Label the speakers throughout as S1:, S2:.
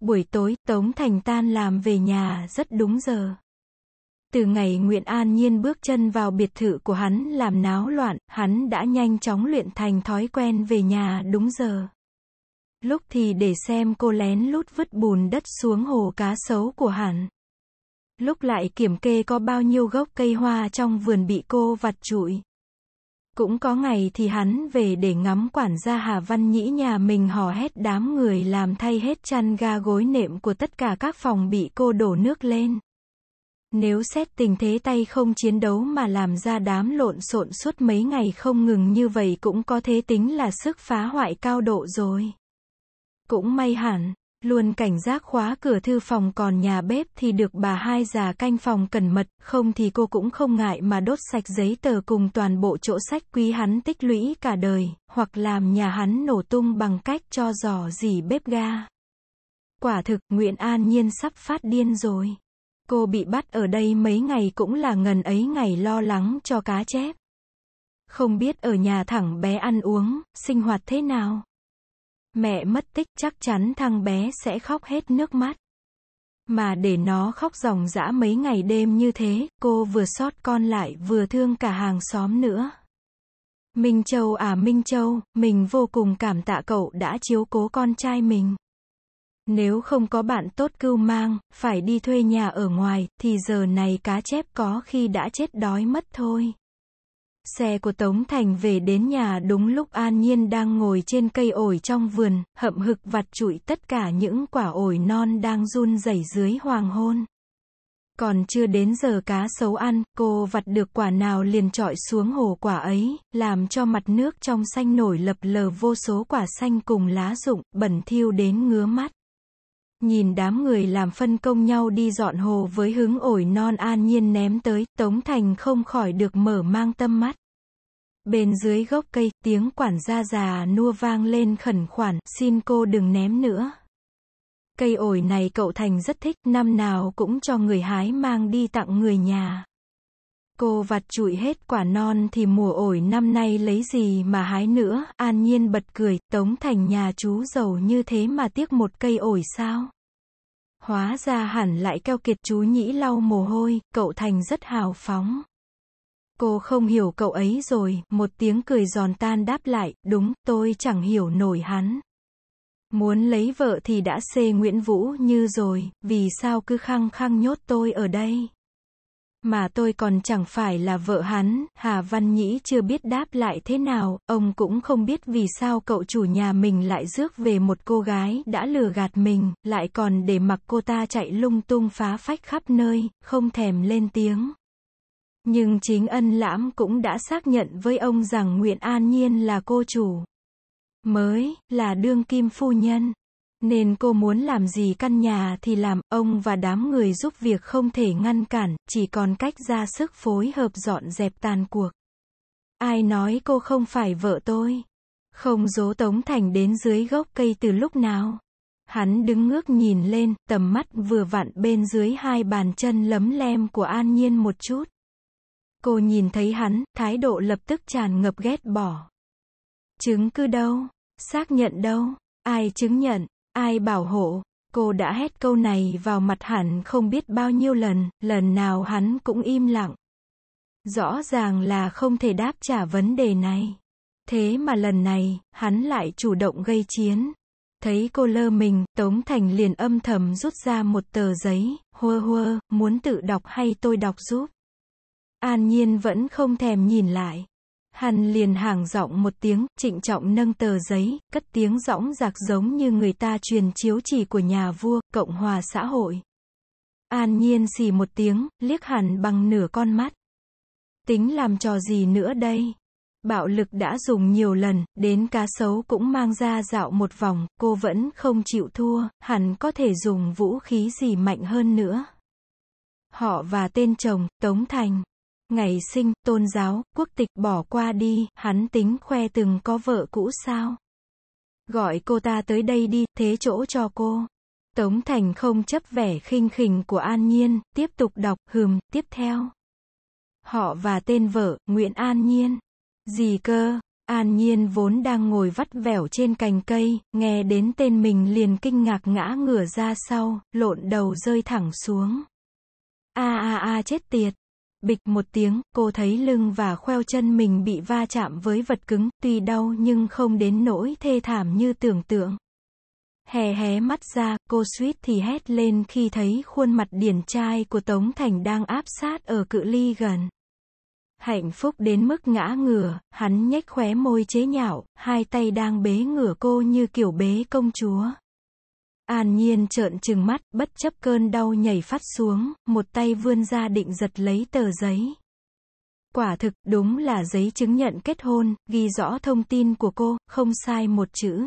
S1: Buổi tối, Tống Thành tan làm về nhà rất đúng giờ. Từ ngày Nguyễn An Nhiên bước chân vào biệt thự của hắn làm náo loạn, hắn đã nhanh chóng luyện thành thói quen về nhà đúng giờ. Lúc thì để xem cô lén lút vứt bùn đất xuống hồ cá sấu của hắn. Lúc lại kiểm kê có bao nhiêu gốc cây hoa trong vườn bị cô vặt trụi. Cũng có ngày thì hắn về để ngắm quản gia Hà Văn Nhĩ nhà mình hò hét đám người làm thay hết chăn ga gối nệm của tất cả các phòng bị cô đổ nước lên. Nếu xét tình thế tay không chiến đấu mà làm ra đám lộn xộn suốt mấy ngày không ngừng như vậy cũng có thế tính là sức phá hoại cao độ rồi. Cũng may hẳn, Luôn cảnh giác khóa cửa thư phòng còn nhà bếp thì được bà hai già canh phòng cẩn mật, không thì cô cũng không ngại mà đốt sạch giấy tờ cùng toàn bộ chỗ sách quý hắn tích lũy cả đời, hoặc làm nhà hắn nổ tung bằng cách cho giò dỉ bếp ga. Quả thực, Nguyễn An Nhiên sắp phát điên rồi. Cô bị bắt ở đây mấy ngày cũng là ngần ấy ngày lo lắng cho cá chép. Không biết ở nhà thẳng bé ăn uống, sinh hoạt thế nào mẹ mất tích chắc chắn thằng bé sẽ khóc hết nước mắt. Mà để nó khóc ròng rã mấy ngày đêm như thế, cô vừa xót con lại vừa thương cả hàng xóm nữa. Minh Châu à Minh Châu, mình vô cùng cảm tạ cậu đã chiếu cố con trai mình. Nếu không có bạn tốt cưu mang, phải đi thuê nhà ở ngoài, thì giờ này cá chép có khi đã chết đói mất thôi. Xe của Tống Thành về đến nhà đúng lúc An Nhiên đang ngồi trên cây ổi trong vườn, hậm hực vặt trụi tất cả những quả ổi non đang run rẩy dưới hoàng hôn. Còn chưa đến giờ cá sấu ăn, cô vặt được quả nào liền trọi xuống hồ quả ấy, làm cho mặt nước trong xanh nổi lập lờ vô số quả xanh cùng lá rụng, bẩn thiêu đến ngứa mắt. Nhìn đám người làm phân công nhau đi dọn hồ với hứng ổi non an nhiên ném tới, Tống Thành không khỏi được mở mang tâm mắt. Bên dưới gốc cây, tiếng quản gia già nua vang lên khẩn khoản, xin cô đừng ném nữa. Cây ổi này cậu Thành rất thích, năm nào cũng cho người hái mang đi tặng người nhà cô vặt trụi hết quả non thì mùa ổi năm nay lấy gì mà hái nữa, an nhiên bật cười, tống thành nhà chú giàu như thế mà tiếc một cây ổi sao. Hóa ra hẳn lại keo kiệt chú nhĩ lau mồ hôi, cậu thành rất hào phóng. Cô không hiểu cậu ấy rồi, một tiếng cười giòn tan đáp lại, đúng, tôi chẳng hiểu nổi hắn. Muốn lấy vợ thì đã xê Nguyễn Vũ như rồi, vì sao cứ khăng khăng nhốt tôi ở đây? Mà tôi còn chẳng phải là vợ hắn, Hà Văn Nhĩ chưa biết đáp lại thế nào, ông cũng không biết vì sao cậu chủ nhà mình lại rước về một cô gái đã lừa gạt mình, lại còn để mặc cô ta chạy lung tung phá phách khắp nơi, không thèm lên tiếng. Nhưng chính ân lãm cũng đã xác nhận với ông rằng Nguyễn An Nhiên là cô chủ. Mới, là đương kim phu nhân. Nên cô muốn làm gì căn nhà thì làm, ông và đám người giúp việc không thể ngăn cản, chỉ còn cách ra sức phối hợp dọn dẹp tàn cuộc. Ai nói cô không phải vợ tôi? Không dố Tống Thành đến dưới gốc cây từ lúc nào? Hắn đứng ngước nhìn lên, tầm mắt vừa vặn bên dưới hai bàn chân lấm lem của An Nhiên một chút. Cô nhìn thấy hắn, thái độ lập tức tràn ngập ghét bỏ. Chứng cứ đâu? Xác nhận đâu? Ai chứng nhận? ai bảo hộ. Cô đã hét câu này vào mặt hắn không biết bao nhiêu lần, lần nào hắn cũng im lặng. Rõ ràng là không thể đáp trả vấn đề này. Thế mà lần này, hắn lại chủ động gây chiến. Thấy cô lơ mình, Tống Thành liền âm thầm rút ra một tờ giấy, hua hua, muốn tự đọc hay tôi đọc giúp. An Nhiên vẫn không thèm nhìn lại. Hàn liền hàng giọng một tiếng, trịnh trọng nâng tờ giấy, cất tiếng rõng rạc giống như người ta truyền chiếu chỉ của nhà vua, Cộng hòa xã hội. An nhiên xì một tiếng, liếc Hàn bằng nửa con mắt. Tính làm trò gì nữa đây? Bạo lực đã dùng nhiều lần, đến cá sấu cũng mang ra dạo một vòng, cô vẫn không chịu thua, hẳn có thể dùng vũ khí gì mạnh hơn nữa. Họ và tên chồng, Tống Thành ngày sinh, tôn giáo, quốc tịch bỏ qua đi, hắn tính khoe từng có vợ cũ sao. Gọi cô ta tới đây đi, thế chỗ cho cô. Tống Thành không chấp vẻ khinh khỉnh của An Nhiên, tiếp tục đọc, hừm, tiếp theo. Họ và tên vợ, Nguyễn An Nhiên. Gì cơ, An Nhiên vốn đang ngồi vắt vẻo trên cành cây, nghe đến tên mình liền kinh ngạc ngã ngửa ra sau, lộn đầu rơi thẳng xuống. A a a chết tiệt, Bịch một tiếng, cô thấy lưng và khoeo chân mình bị va chạm với vật cứng, tuy đau nhưng không đến nỗi thê thảm như tưởng tượng. Hè hé mắt ra, cô suýt thì hét lên khi thấy khuôn mặt điển trai của Tống Thành đang áp sát ở cự ly gần. Hạnh phúc đến mức ngã ngửa, hắn nhếch khóe môi chế nhạo, hai tay đang bế ngửa cô như kiểu bế công chúa. An nhiên trợn trừng mắt, bất chấp cơn đau nhảy phát xuống, một tay vươn ra định giật lấy tờ giấy. Quả thực, đúng là giấy chứng nhận kết hôn, ghi rõ thông tin của cô, không sai một chữ.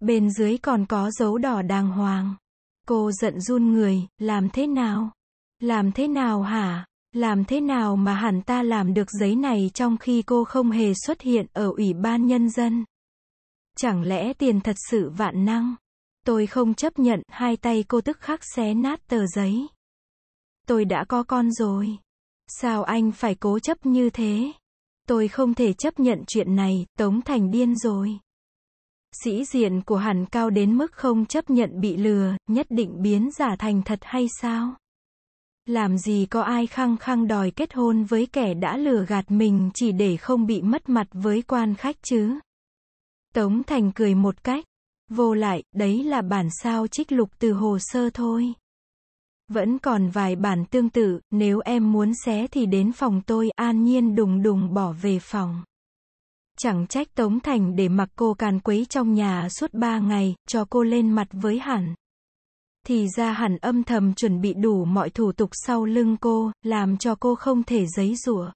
S1: Bên dưới còn có dấu đỏ đàng hoàng. Cô giận run người, làm thế nào? Làm thế nào hả? Làm thế nào mà hẳn ta làm được giấy này trong khi cô không hề xuất hiện ở Ủy ban Nhân dân? Chẳng lẽ tiền thật sự vạn năng? Tôi không chấp nhận, hai tay cô tức khắc xé nát tờ giấy. Tôi đã có con rồi. Sao anh phải cố chấp như thế? Tôi không thể chấp nhận chuyện này, Tống Thành điên rồi. Sĩ diện của hẳn cao đến mức không chấp nhận bị lừa, nhất định biến giả thành thật hay sao? Làm gì có ai khăng khăng đòi kết hôn với kẻ đã lừa gạt mình chỉ để không bị mất mặt với quan khách chứ? Tống Thành cười một cách. Vô lại, đấy là bản sao trích lục từ hồ sơ thôi. Vẫn còn vài bản tương tự, nếu em muốn xé thì đến phòng tôi, an nhiên đùng đùng bỏ về phòng. Chẳng trách Tống Thành để mặc cô càn quấy trong nhà suốt ba ngày, cho cô lên mặt với hẳn. Thì ra hẳn âm thầm chuẩn bị đủ mọi thủ tục sau lưng cô, làm cho cô không thể giấy rủa.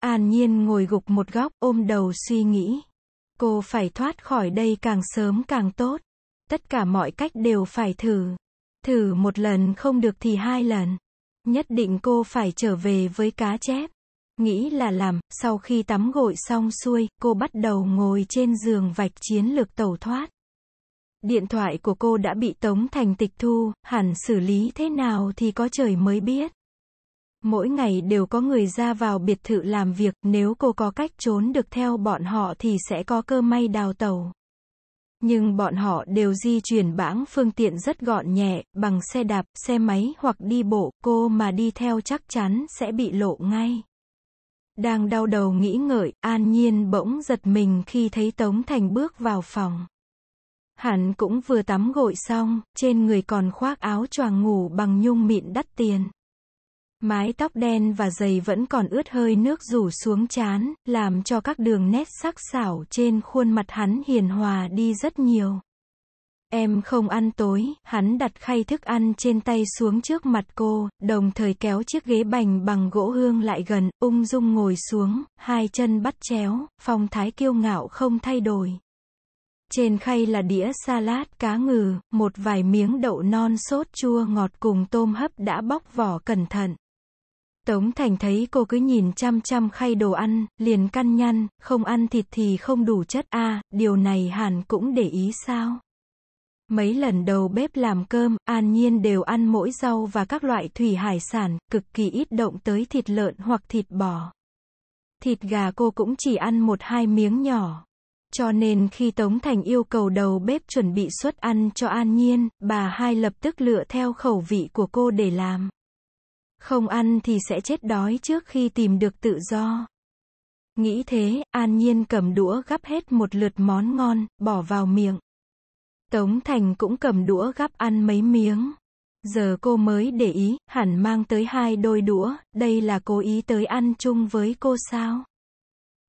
S1: An nhiên ngồi gục một góc, ôm đầu suy nghĩ. Cô phải thoát khỏi đây càng sớm càng tốt. Tất cả mọi cách đều phải thử. Thử một lần không được thì hai lần. Nhất định cô phải trở về với cá chép. Nghĩ là làm, sau khi tắm gội xong xuôi, cô bắt đầu ngồi trên giường vạch chiến lược tẩu thoát. Điện thoại của cô đã bị Tống Thành tịch thu, hẳn xử lý thế nào thì có trời mới biết. Mỗi ngày đều có người ra vào biệt thự làm việc, nếu cô có cách trốn được theo bọn họ thì sẽ có cơ may đào tàu. Nhưng bọn họ đều di chuyển bãng phương tiện rất gọn nhẹ, bằng xe đạp, xe máy hoặc đi bộ, cô mà đi theo chắc chắn sẽ bị lộ ngay. Đang đau đầu nghĩ ngợi, an nhiên bỗng giật mình khi thấy Tống Thành bước vào phòng. Hắn cũng vừa tắm gội xong, trên người còn khoác áo choàng ngủ bằng nhung mịn đắt tiền. Mái tóc đen và dày vẫn còn ướt hơi nước rủ xuống chán, làm cho các đường nét sắc sảo trên khuôn mặt hắn hiền hòa đi rất nhiều. Em không ăn tối, hắn đặt khay thức ăn trên tay xuống trước mặt cô, đồng thời kéo chiếc ghế bành bằng gỗ hương lại gần, ung dung ngồi xuống, hai chân bắt chéo, phong thái kiêu ngạo không thay đổi. Trên khay là đĩa salad cá ngừ, một vài miếng đậu non sốt chua ngọt cùng tôm hấp đã bóc vỏ cẩn thận. Tống Thành thấy cô cứ nhìn chăm chăm khay đồ ăn, liền căn nhăn, không ăn thịt thì không đủ chất a điều này hàn cũng để ý sao. Mấy lần đầu bếp làm cơm, an nhiên đều ăn mỗi rau và các loại thủy hải sản, cực kỳ ít động tới thịt lợn hoặc thịt bò. Thịt gà cô cũng chỉ ăn một hai miếng nhỏ. Cho nên khi Tống Thành yêu cầu đầu bếp chuẩn bị suất ăn cho An Nhiên, bà hai lập tức lựa theo khẩu vị của cô để làm. Không ăn thì sẽ chết đói trước khi tìm được tự do. Nghĩ thế, an nhiên cầm đũa gắp hết một lượt món ngon, bỏ vào miệng. Tống Thành cũng cầm đũa gắp ăn mấy miếng. Giờ cô mới để ý, hẳn mang tới hai đôi đũa, đây là cố ý tới ăn chung với cô sao?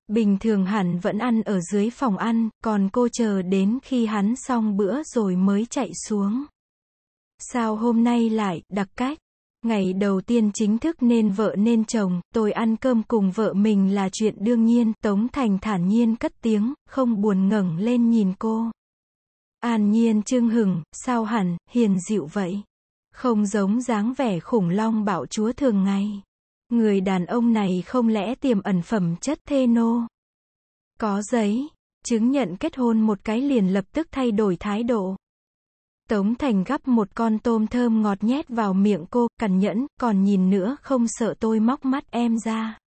S1: Bình thường hẳn vẫn ăn ở dưới phòng ăn, còn cô chờ đến khi hắn xong bữa rồi mới chạy xuống. Sao hôm nay lại, đặc cách? Ngày đầu tiên chính thức nên vợ nên chồng, tôi ăn cơm cùng vợ mình là chuyện đương nhiên, Tống Thành thản nhiên cất tiếng, không buồn ngẩng lên nhìn cô. An nhiên trương hừng, sao hẳn, hiền dịu vậy. Không giống dáng vẻ khủng long bạo chúa thường ngày. Người đàn ông này không lẽ tiềm ẩn phẩm chất thê nô. Có giấy, chứng nhận kết hôn một cái liền lập tức thay đổi thái độ. Tống Thành gắp một con tôm thơm ngọt nhét vào miệng cô, cẩn nhẫn, còn nhìn nữa không sợ tôi móc mắt em ra.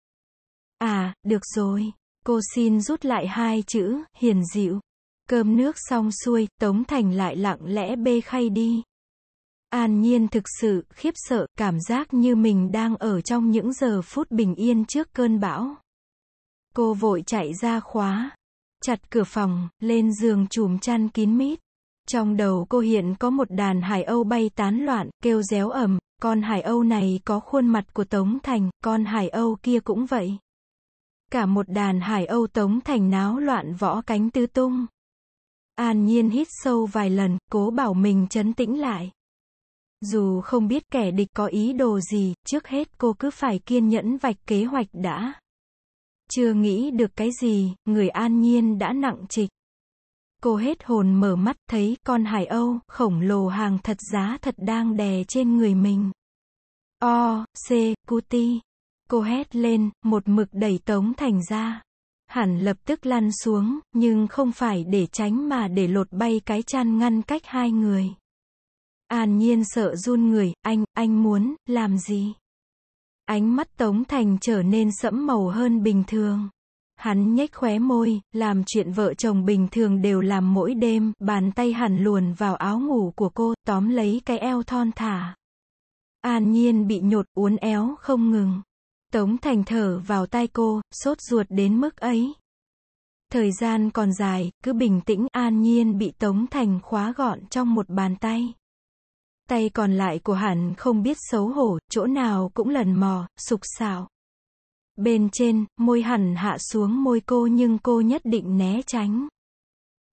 S1: À, được rồi. Cô xin rút lại hai chữ, hiền dịu. Cơm nước xong xuôi, Tống Thành lại lặng lẽ bê khay đi. An Nhiên thực sự khiếp sợ, cảm giác như mình đang ở trong những giờ phút bình yên trước cơn bão. Cô vội chạy ra khóa, chặt cửa phòng, lên giường chùm chăn kín mít. Trong đầu cô hiện có một đàn hải âu bay tán loạn, kêu réo ầm, con hải âu này có khuôn mặt của Tống Thành, con hải âu kia cũng vậy. Cả một đàn hải âu Tống Thành náo loạn võ cánh tứ tung. An nhiên hít sâu vài lần, cố bảo mình chấn tĩnh lại. Dù không biết kẻ địch có ý đồ gì, trước hết cô cứ phải kiên nhẫn vạch kế hoạch đã. Chưa nghĩ được cái gì, người an nhiên đã nặng trịch. Cô hết hồn mở mắt thấy con hải âu khổng lồ hàng thật giá thật đang đè trên người mình. O, C, Cuti. Cô hét lên, một mực đẩy Tống Thành ra. Hẳn lập tức lăn xuống, nhưng không phải để tránh mà để lột bay cái chăn ngăn cách hai người. An nhiên sợ run người, anh, anh muốn, làm gì? Ánh mắt Tống Thành trở nên sẫm màu hơn bình thường. Hắn nhếch khóe môi, làm chuyện vợ chồng bình thường đều làm mỗi đêm, bàn tay hẳn luồn vào áo ngủ của cô, tóm lấy cái eo thon thả. An nhiên bị nhột uốn éo không ngừng. Tống Thành thở vào tai cô, sốt ruột đến mức ấy. Thời gian còn dài, cứ bình tĩnh an nhiên bị Tống Thành khóa gọn trong một bàn tay. Tay còn lại của hẳn không biết xấu hổ, chỗ nào cũng lần mò, sục sạo. Bên trên, môi hẳn hạ xuống môi cô nhưng cô nhất định né tránh.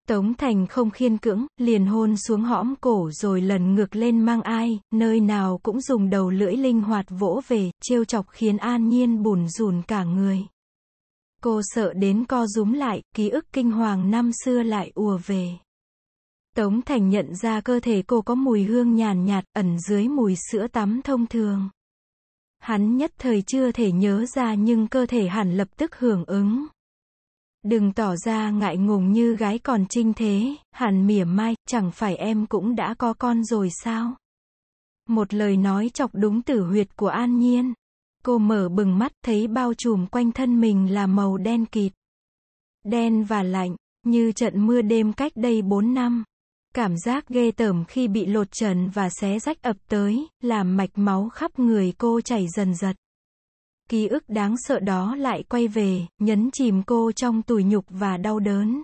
S1: Tống Thành không khiên cưỡng, liền hôn xuống hõm cổ rồi lần ngược lên mang ai, nơi nào cũng dùng đầu lưỡi linh hoạt vỗ về, trêu chọc khiến an nhiên bùn rùn cả người. Cô sợ đến co rúm lại, ký ức kinh hoàng năm xưa lại ùa về. Tống Thành nhận ra cơ thể cô có mùi hương nhàn nhạt, ẩn dưới mùi sữa tắm thông thường. Hắn nhất thời chưa thể nhớ ra nhưng cơ thể hẳn lập tức hưởng ứng. Đừng tỏ ra ngại ngùng như gái còn trinh thế, hẳn mỉa mai, chẳng phải em cũng đã có con rồi sao? Một lời nói chọc đúng tử huyệt của An Nhiên. Cô mở bừng mắt thấy bao trùm quanh thân mình là màu đen kịt. Đen và lạnh, như trận mưa đêm cách đây 4 năm. Cảm giác ghê tởm khi bị lột trần và xé rách ập tới, làm mạch máu khắp người cô chảy dần dật. Ký ức đáng sợ đó lại quay về, nhấn chìm cô trong tủi nhục và đau đớn.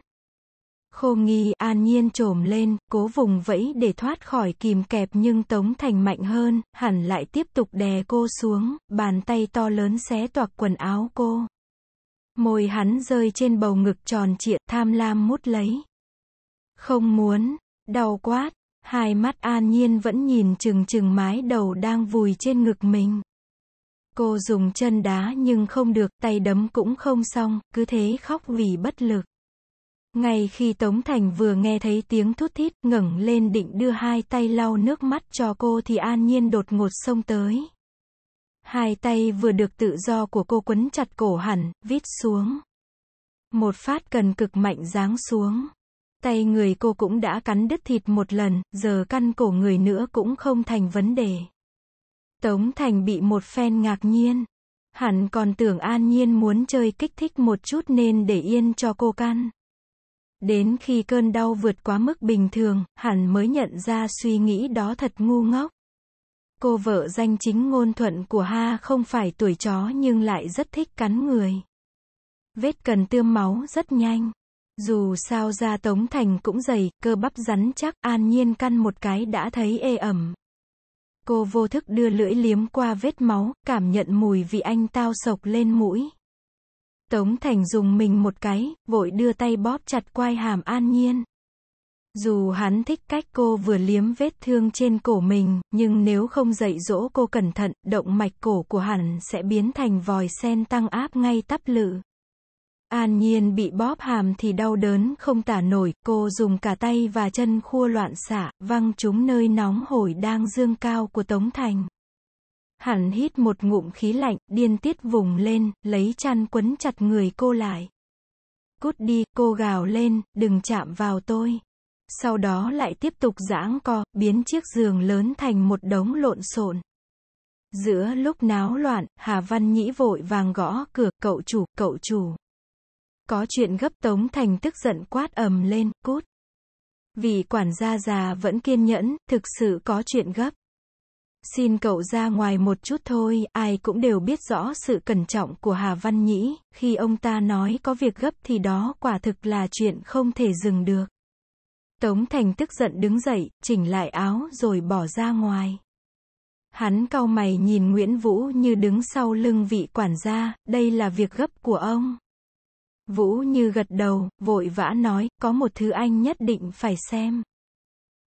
S1: Khô nghi an nhiên trồm lên, cố vùng vẫy để thoát khỏi kìm kẹp nhưng Tống Thành mạnh hơn, hẳn lại tiếp tục đè cô xuống, bàn tay to lớn xé toạc quần áo cô. Môi hắn rơi trên bầu ngực tròn trịa, tham lam mút lấy. Không muốn, Đau quá, hai mắt an nhiên vẫn nhìn chừng chừng mái đầu đang vùi trên ngực mình. Cô dùng chân đá nhưng không được, tay đấm cũng không xong, cứ thế khóc vì bất lực. Ngay khi Tống Thành vừa nghe thấy tiếng thút thít, ngẩng lên định đưa hai tay lau nước mắt cho cô thì an nhiên đột ngột xông tới. Hai tay vừa được tự do của cô quấn chặt cổ hẳn, vít xuống. Một phát cần cực mạnh giáng xuống. Tay người cô cũng đã cắn đứt thịt một lần, giờ căn cổ người nữa cũng không thành vấn đề. Tống Thành bị một phen ngạc nhiên. Hẳn còn tưởng An Nhiên muốn chơi kích thích một chút nên để yên cho cô căn. Đến khi cơn đau vượt quá mức bình thường, hẳn mới nhận ra suy nghĩ đó thật ngu ngốc. Cô vợ danh chính ngôn thuận của Ha không phải tuổi chó nhưng lại rất thích cắn người. Vết cần tươm máu rất nhanh. Dù sao ra Tống Thành cũng dày, cơ bắp rắn chắc, an nhiên căn một cái đã thấy ê ẩm. Cô vô thức đưa lưỡi liếm qua vết máu, cảm nhận mùi vị anh tao sộc lên mũi. Tống Thành dùng mình một cái, vội đưa tay bóp chặt quai hàm an nhiên. Dù hắn thích cách cô vừa liếm vết thương trên cổ mình, nhưng nếu không dạy dỗ cô cẩn thận, động mạch cổ của hắn sẽ biến thành vòi sen tăng áp ngay tắp lự. An Nhiên bị bóp hàm thì đau đớn không tả nổi, cô dùng cả tay và chân khua loạn xạ, văng chúng nơi nóng hổi đang dương cao của Tống Thành. Hẳn hít một ngụm khí lạnh, điên tiết vùng lên, lấy chăn quấn chặt người cô lại. Cút đi, cô gào lên, đừng chạm vào tôi. Sau đó lại tiếp tục giãng co, biến chiếc giường lớn thành một đống lộn xộn. Giữa lúc náo loạn, Hà Văn Nhĩ vội vàng gõ cửa, cậu chủ, cậu chủ có chuyện gấp Tống Thành tức giận quát ầm lên, cút. Vì quản gia già vẫn kiên nhẫn, thực sự có chuyện gấp. Xin cậu ra ngoài một chút thôi, ai cũng đều biết rõ sự cẩn trọng của Hà Văn Nhĩ, khi ông ta nói có việc gấp thì đó quả thực là chuyện không thể dừng được. Tống Thành tức giận đứng dậy, chỉnh lại áo rồi bỏ ra ngoài. Hắn cau mày nhìn Nguyễn Vũ như đứng sau lưng vị quản gia, đây là việc gấp của ông. Vũ Như gật đầu, vội vã nói, có một thứ anh nhất định phải xem.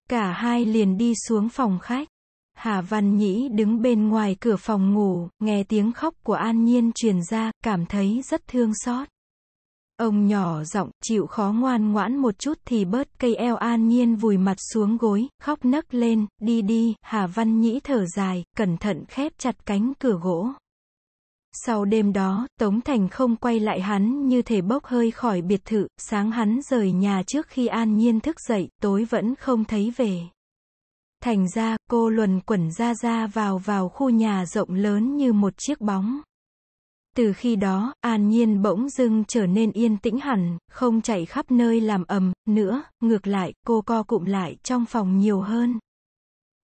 S1: Cả hai liền đi xuống phòng khách. Hà Văn Nhĩ đứng bên ngoài cửa phòng ngủ, nghe tiếng khóc của An Nhiên truyền ra, cảm thấy rất thương xót. Ông nhỏ giọng, chịu khó ngoan ngoãn một chút thì bớt cây eo An Nhiên vùi mặt xuống gối, khóc nấc lên, đi đi, Hà Văn Nhĩ thở dài, cẩn thận khép chặt cánh cửa gỗ. Sau đêm đó, Tống Thành không quay lại hắn như thể bốc hơi khỏi biệt thự, sáng hắn rời nhà trước khi an nhiên thức dậy, tối vẫn không thấy về. Thành ra, cô luẩn quẩn ra ra vào vào khu nhà rộng lớn như một chiếc bóng. Từ khi đó, an nhiên bỗng dưng trở nên yên tĩnh hẳn, không chạy khắp nơi làm ầm, nữa, ngược lại, cô co cụm lại trong phòng nhiều hơn.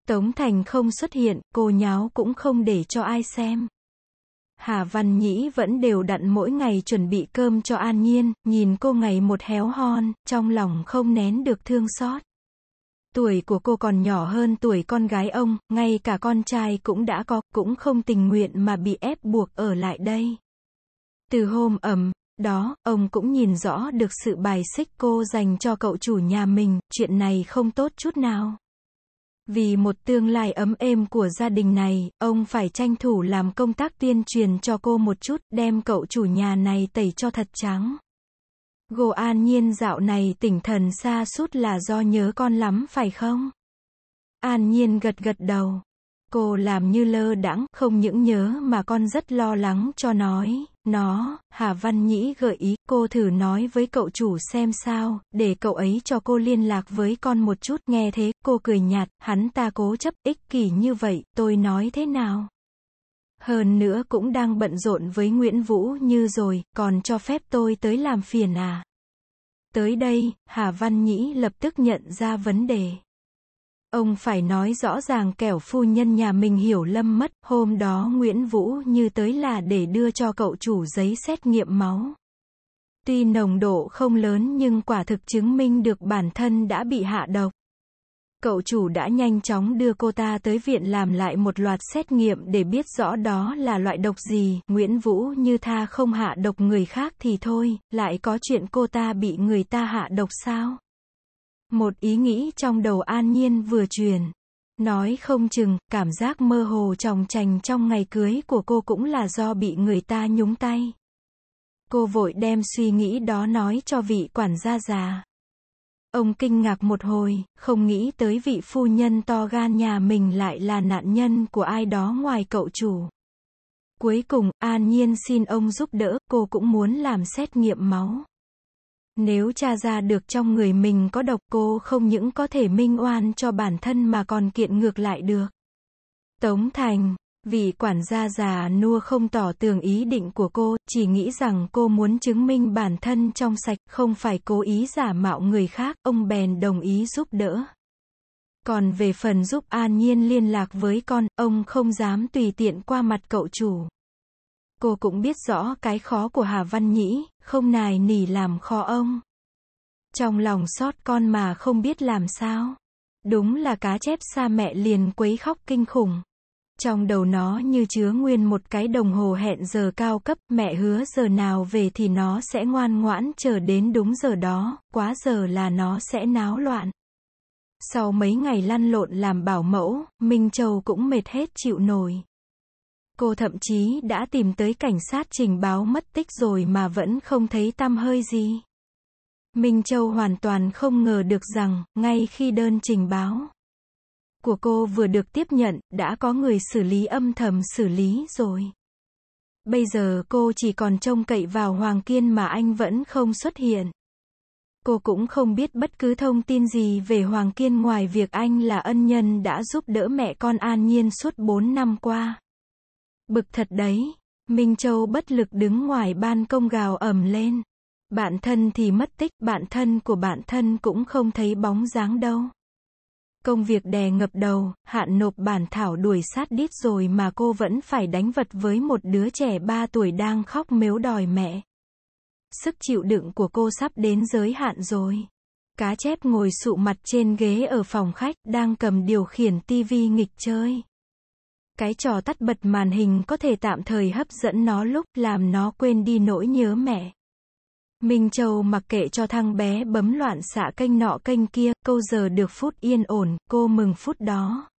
S1: Tống Thành không xuất hiện, cô nháo cũng không để cho ai xem. Hà Văn Nhĩ vẫn đều đặn mỗi ngày chuẩn bị cơm cho An Nhiên, nhìn cô ngày một héo hon, trong lòng không nén được thương xót. Tuổi của cô còn nhỏ hơn tuổi con gái ông, ngay cả con trai cũng đã có, cũng không tình nguyện mà bị ép buộc ở lại đây. Từ hôm ẩm, đó, ông cũng nhìn rõ được sự bài xích cô dành cho cậu chủ nhà mình, chuyện này không tốt chút nào. Vì một tương lai ấm êm của gia đình này, ông phải tranh thủ làm công tác tuyên truyền cho cô một chút, đem cậu chủ nhà này tẩy cho thật trắng. Gồ an nhiên dạo này tỉnh thần xa sút là do nhớ con lắm phải không? An nhiên gật gật đầu. Cô làm như lơ đãng, không những nhớ mà con rất lo lắng cho nói. Nó, Hà Văn Nhĩ gợi ý, cô thử nói với cậu chủ xem sao, để cậu ấy cho cô liên lạc với con một chút. Nghe thế, cô cười nhạt, hắn ta cố chấp, ích kỷ như vậy, tôi nói thế nào? Hơn nữa cũng đang bận rộn với Nguyễn Vũ như rồi, còn cho phép tôi tới làm phiền à? Tới đây, Hà Văn Nhĩ lập tức nhận ra vấn đề. Ông phải nói rõ ràng kẻo phu nhân nhà mình hiểu lâm mất, hôm đó Nguyễn Vũ như tới là để đưa cho cậu chủ giấy xét nghiệm máu. Tuy nồng độ không lớn nhưng quả thực chứng minh được bản thân đã bị hạ độc. Cậu chủ đã nhanh chóng đưa cô ta tới viện làm lại một loạt xét nghiệm để biết rõ đó là loại độc gì. Nguyễn Vũ như tha không hạ độc người khác thì thôi, lại có chuyện cô ta bị người ta hạ độc sao? Một ý nghĩ trong đầu an nhiên vừa truyền. Nói không chừng, cảm giác mơ hồ tròng trành trong ngày cưới của cô cũng là do bị người ta nhúng tay. Cô vội đem suy nghĩ đó nói cho vị quản gia già. Ông kinh ngạc một hồi, không nghĩ tới vị phu nhân to gan nhà mình lại là nạn nhân của ai đó ngoài cậu chủ. Cuối cùng, An Nhiên xin ông giúp đỡ, cô cũng muốn làm xét nghiệm máu. Nếu tra ra được trong người mình có độc cô không những có thể minh oan cho bản thân mà còn kiện ngược lại được. Tống Thành, vị quản gia già nua không tỏ tường ý định của cô, chỉ nghĩ rằng cô muốn chứng minh bản thân trong sạch, không phải cố ý giả mạo người khác, ông bèn đồng ý giúp đỡ. Còn về phần giúp An Nhiên liên lạc với con, ông không dám tùy tiện qua mặt cậu chủ cô cũng biết rõ cái khó của Hà Văn Nhĩ, không nài nỉ làm khó ông. Trong lòng xót con mà không biết làm sao. Đúng là cá chép xa mẹ liền quấy khóc kinh khủng. Trong đầu nó như chứa nguyên một cái đồng hồ hẹn giờ cao cấp, mẹ hứa giờ nào về thì nó sẽ ngoan ngoãn chờ đến đúng giờ đó, quá giờ là nó sẽ náo loạn. Sau mấy ngày lăn lộn làm bảo mẫu, Minh Châu cũng mệt hết chịu nổi. Cô thậm chí đã tìm tới cảnh sát trình báo mất tích rồi mà vẫn không thấy tăm hơi gì. Minh Châu hoàn toàn không ngờ được rằng, ngay khi đơn trình báo của cô vừa được tiếp nhận, đã có người xử lý âm thầm xử lý rồi. Bây giờ cô chỉ còn trông cậy vào Hoàng Kiên mà anh vẫn không xuất hiện. Cô cũng không biết bất cứ thông tin gì về Hoàng Kiên ngoài việc anh là ân nhân đã giúp đỡ mẹ con An Nhiên suốt 4 năm qua. Bực thật đấy. Minh Châu bất lực đứng ngoài ban công gào ầm lên. Bạn thân thì mất tích, bạn thân của bạn thân cũng không thấy bóng dáng đâu. Công việc đè ngập đầu, hạn nộp bản thảo đuổi sát đít rồi mà cô vẫn phải đánh vật với một đứa trẻ 3 tuổi đang khóc mếu đòi mẹ. Sức chịu đựng của cô sắp đến giới hạn rồi. Cá chép ngồi sụ mặt trên ghế ở phòng khách, đang cầm điều khiển tivi nghịch chơi. Cái trò tắt bật màn hình có thể tạm thời hấp dẫn nó lúc làm nó quên đi nỗi nhớ mẹ. Minh Châu mặc kệ cho thằng bé bấm loạn xạ kênh nọ kênh kia, câu giờ được phút yên ổn, cô mừng phút đó.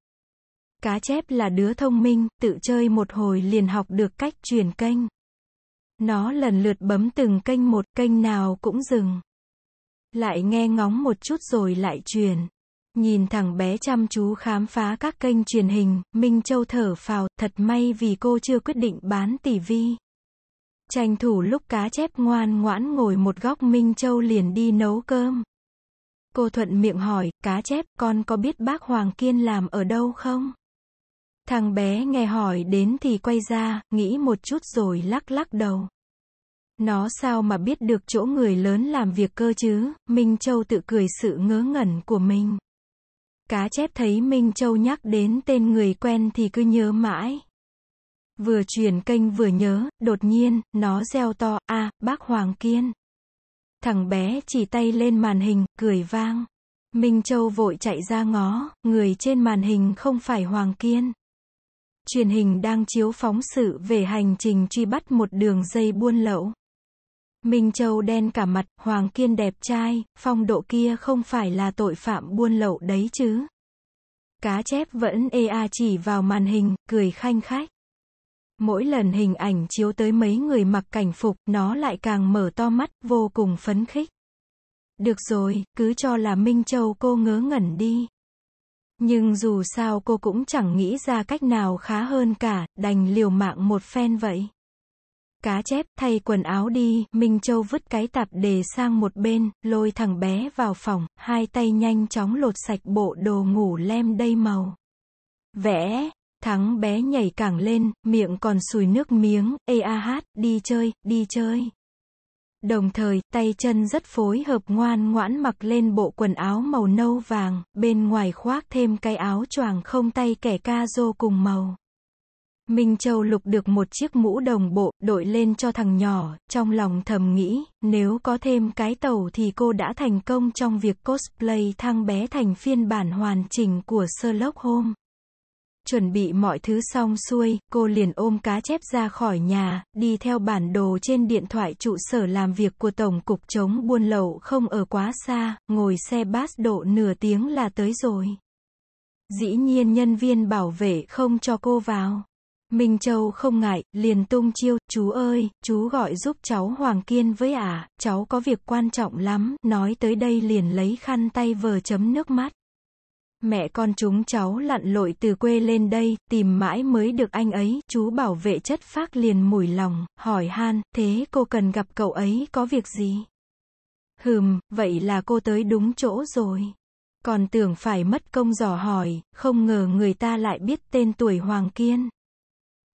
S1: Cá chép là đứa thông minh, tự chơi một hồi liền học được cách truyền kênh. Nó lần lượt bấm từng kênh một, kênh nào cũng dừng. Lại nghe ngóng một chút rồi lại truyền. Nhìn thằng bé chăm chú khám phá các kênh truyền hình, Minh Châu thở phào, thật may vì cô chưa quyết định bán tỷ vi. Tranh thủ lúc cá chép ngoan ngoãn ngồi một góc Minh Châu liền đi nấu cơm. Cô thuận miệng hỏi, cá chép, con có biết bác Hoàng Kiên làm ở đâu không? Thằng bé nghe hỏi đến thì quay ra, nghĩ một chút rồi lắc lắc đầu. Nó sao mà biết được chỗ người lớn làm việc cơ chứ, Minh Châu tự cười sự ngớ ngẩn của mình cá chép thấy Minh Châu nhắc đến tên người quen thì cứ nhớ mãi. Vừa chuyển kênh vừa nhớ, đột nhiên, nó reo to, a à, bác Hoàng Kiên. Thằng bé chỉ tay lên màn hình, cười vang. Minh Châu vội chạy ra ngó, người trên màn hình không phải Hoàng Kiên. Truyền hình đang chiếu phóng sự về hành trình truy bắt một đường dây buôn lậu. Minh Châu đen cả mặt, Hoàng Kiên đẹp trai, phong độ kia không phải là tội phạm buôn lậu đấy chứ. Cá chép vẫn ê a chỉ vào màn hình, cười khanh khách. Mỗi lần hình ảnh chiếu tới mấy người mặc cảnh phục, nó lại càng mở to mắt, vô cùng phấn khích. Được rồi, cứ cho là Minh Châu cô ngớ ngẩn đi. Nhưng dù sao cô cũng chẳng nghĩ ra cách nào khá hơn cả, đành liều mạng một phen vậy cá chép, thay quần áo đi, Minh Châu vứt cái tạp đề sang một bên, lôi thằng bé vào phòng, hai tay nhanh chóng lột sạch bộ đồ ngủ lem đầy màu. Vẽ, thắng bé nhảy cẳng lên, miệng còn sùi nước miếng, ê a hát, đi chơi, đi chơi. Đồng thời, tay chân rất phối hợp ngoan ngoãn mặc lên bộ quần áo màu nâu vàng, bên ngoài khoác thêm cái áo choàng không tay kẻ ca rô cùng màu. Minh Châu lục được một chiếc mũ đồng bộ, đội lên cho thằng nhỏ, trong lòng thầm nghĩ, nếu có thêm cái tàu thì cô đã thành công trong việc cosplay thang bé thành phiên bản hoàn chỉnh của Sherlock Holmes. Chuẩn bị mọi thứ xong xuôi, cô liền ôm cá chép ra khỏi nhà, đi theo bản đồ trên điện thoại trụ sở làm việc của Tổng cục chống buôn lậu không ở quá xa, ngồi xe bus độ nửa tiếng là tới rồi. Dĩ nhiên nhân viên bảo vệ không cho cô vào. Minh Châu không ngại, liền tung chiêu, chú ơi, chú gọi giúp cháu Hoàng Kiên với ả, à, cháu có việc quan trọng lắm, nói tới đây liền lấy khăn tay vờ chấm nước mắt. Mẹ con chúng cháu lặn lội từ quê lên đây, tìm mãi mới được anh ấy, chú bảo vệ chất phác liền mùi lòng, hỏi han, thế cô cần gặp cậu ấy có việc gì? Hừm, vậy là cô tới đúng chỗ rồi. Còn tưởng phải mất công dò hỏi, không ngờ người ta lại biết tên tuổi Hoàng Kiên.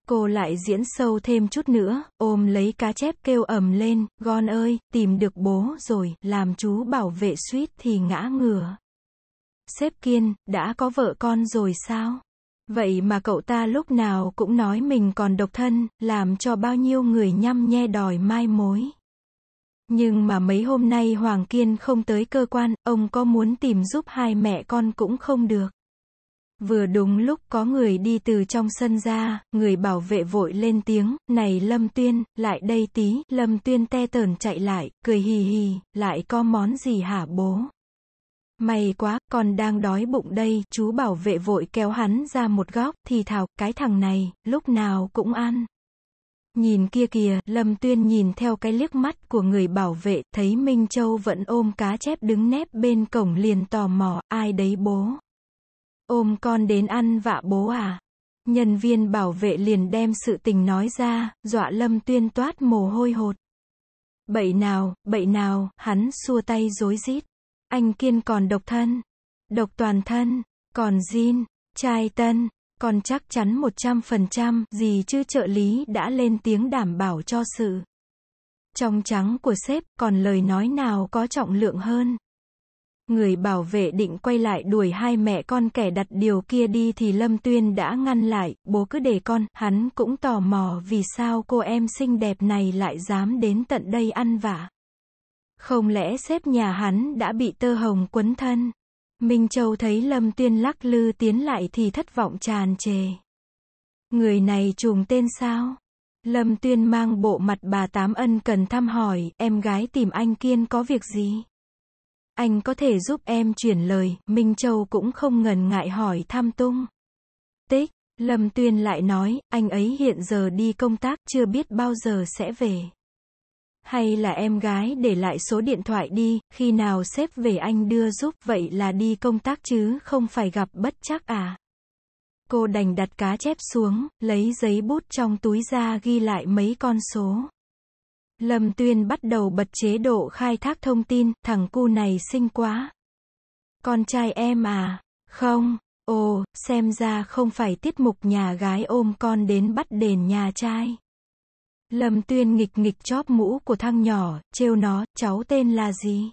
S1: Cô lại diễn sâu thêm chút nữa, ôm lấy cá chép kêu ầm lên, con ơi, tìm được bố rồi, làm chú bảo vệ suýt thì ngã ngửa. Sếp Kiên, đã có vợ con rồi sao? Vậy mà cậu ta lúc nào cũng nói mình còn độc thân, làm cho bao nhiêu người nhăm nhe đòi mai mối. Nhưng mà mấy hôm nay Hoàng Kiên không tới cơ quan, ông có muốn tìm giúp hai mẹ con cũng không được. Vừa đúng lúc có người đi từ trong sân ra, người bảo vệ vội lên tiếng, này Lâm Tuyên, lại đây tí, Lâm Tuyên te tờn chạy lại, cười hì hì, lại có món gì hả bố? May quá, còn đang đói bụng đây, chú bảo vệ vội kéo hắn ra một góc, thì thào, cái thằng này, lúc nào cũng ăn. Nhìn kia kìa, Lâm Tuyên nhìn theo cái liếc mắt của người bảo vệ, thấy Minh Châu vẫn ôm cá chép đứng nép bên cổng liền tò mò, ai đấy bố. Ôm con đến ăn vạ bố à? Nhân viên bảo vệ liền đem sự tình nói ra, dọa Lâm Tuyên toát mồ hôi hột. Bậy nào, bậy nào, hắn xua tay rối rít. Anh Kiên còn độc thân, độc toàn thân, còn Jin, trai tân, còn chắc chắn 100%, gì chứ trợ lý đã lên tiếng đảm bảo cho sự trong trắng của sếp, còn lời nói nào có trọng lượng hơn. Người bảo vệ định quay lại đuổi hai mẹ con kẻ đặt điều kia đi thì Lâm Tuyên đã ngăn lại, bố cứ để con, hắn cũng tò mò vì sao cô em xinh đẹp này lại dám đến tận đây ăn vả. Không lẽ xếp nhà hắn đã bị tơ hồng quấn thân? Minh Châu thấy Lâm Tuyên lắc lư tiến lại thì thất vọng tràn trề. Người này trùng tên sao? Lâm Tuyên mang bộ mặt bà Tám Ân cần thăm hỏi, em gái tìm anh Kiên có việc gì? Anh có thể giúp em chuyển lời, Minh Châu cũng không ngần ngại hỏi thăm tung. Tích, Lâm Tuyên lại nói, anh ấy hiện giờ đi công tác, chưa biết bao giờ sẽ về. Hay là em gái để lại số điện thoại đi, khi nào sếp về anh đưa giúp vậy là đi công tác chứ không phải gặp bất chắc à. Cô đành đặt cá chép xuống, lấy giấy bút trong túi ra ghi lại mấy con số. Lâm Tuyên bắt đầu bật chế độ khai thác thông tin, thằng cu này xinh quá. Con trai em à? Không, ồ, xem ra không phải tiết mục nhà gái ôm con đến bắt đền nhà trai. Lâm Tuyên nghịch nghịch chóp mũ của thằng nhỏ, trêu nó, cháu tên là gì?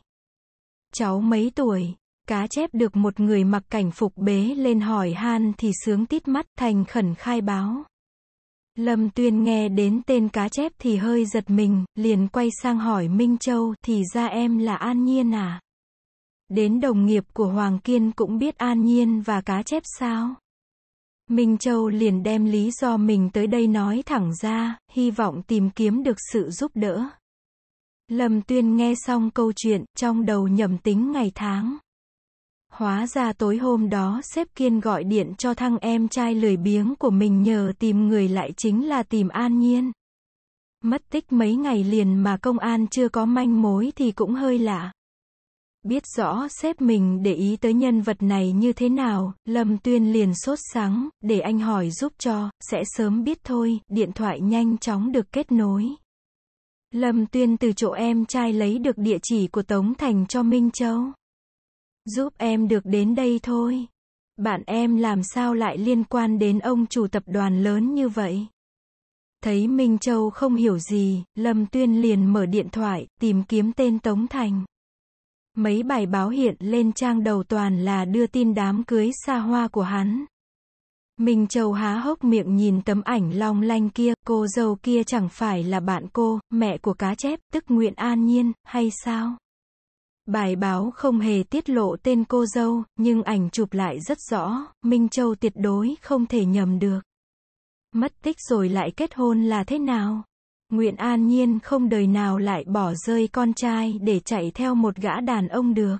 S1: Cháu mấy tuổi? Cá chép được một người mặc cảnh phục bế lên hỏi han thì sướng tít mắt thành khẩn khai báo. Lâm Tuyên nghe đến tên cá chép thì hơi giật mình, liền quay sang hỏi Minh Châu, thì ra em là An Nhiên à? Đến đồng nghiệp của Hoàng Kiên cũng biết An Nhiên và cá chép sao? Minh Châu liền đem lý do mình tới đây nói thẳng ra, hy vọng tìm kiếm được sự giúp đỡ. Lâm Tuyên nghe xong câu chuyện, trong đầu nhầm tính ngày tháng. Hóa ra tối hôm đó sếp Kiên gọi điện cho thăng em trai lười biếng của mình nhờ tìm người lại chính là tìm An Nhiên. Mất tích mấy ngày liền mà công an chưa có manh mối thì cũng hơi lạ. Biết rõ sếp mình để ý tới nhân vật này như thế nào, Lâm Tuyên liền sốt sáng để anh hỏi giúp cho, sẽ sớm biết thôi, điện thoại nhanh chóng được kết nối. Lâm Tuyên từ chỗ em trai lấy được địa chỉ của Tống Thành cho Minh Châu. Giúp em được đến đây thôi. Bạn em làm sao lại liên quan đến ông chủ tập đoàn lớn như vậy? Thấy Minh Châu không hiểu gì, Lâm Tuyên liền mở điện thoại, tìm kiếm tên Tống Thành. Mấy bài báo hiện lên trang đầu toàn là đưa tin đám cưới xa hoa của hắn. Minh Châu há hốc miệng nhìn tấm ảnh long lanh kia, cô dâu kia chẳng phải là bạn cô, mẹ của cá chép, tức Nguyễn An Nhiên, hay sao? Bài báo không hề tiết lộ tên cô dâu, nhưng ảnh chụp lại rất rõ, Minh Châu tuyệt đối không thể nhầm được. Mất tích rồi lại kết hôn là thế nào? Nguyện An Nhiên không đời nào lại bỏ rơi con trai để chạy theo một gã đàn ông được.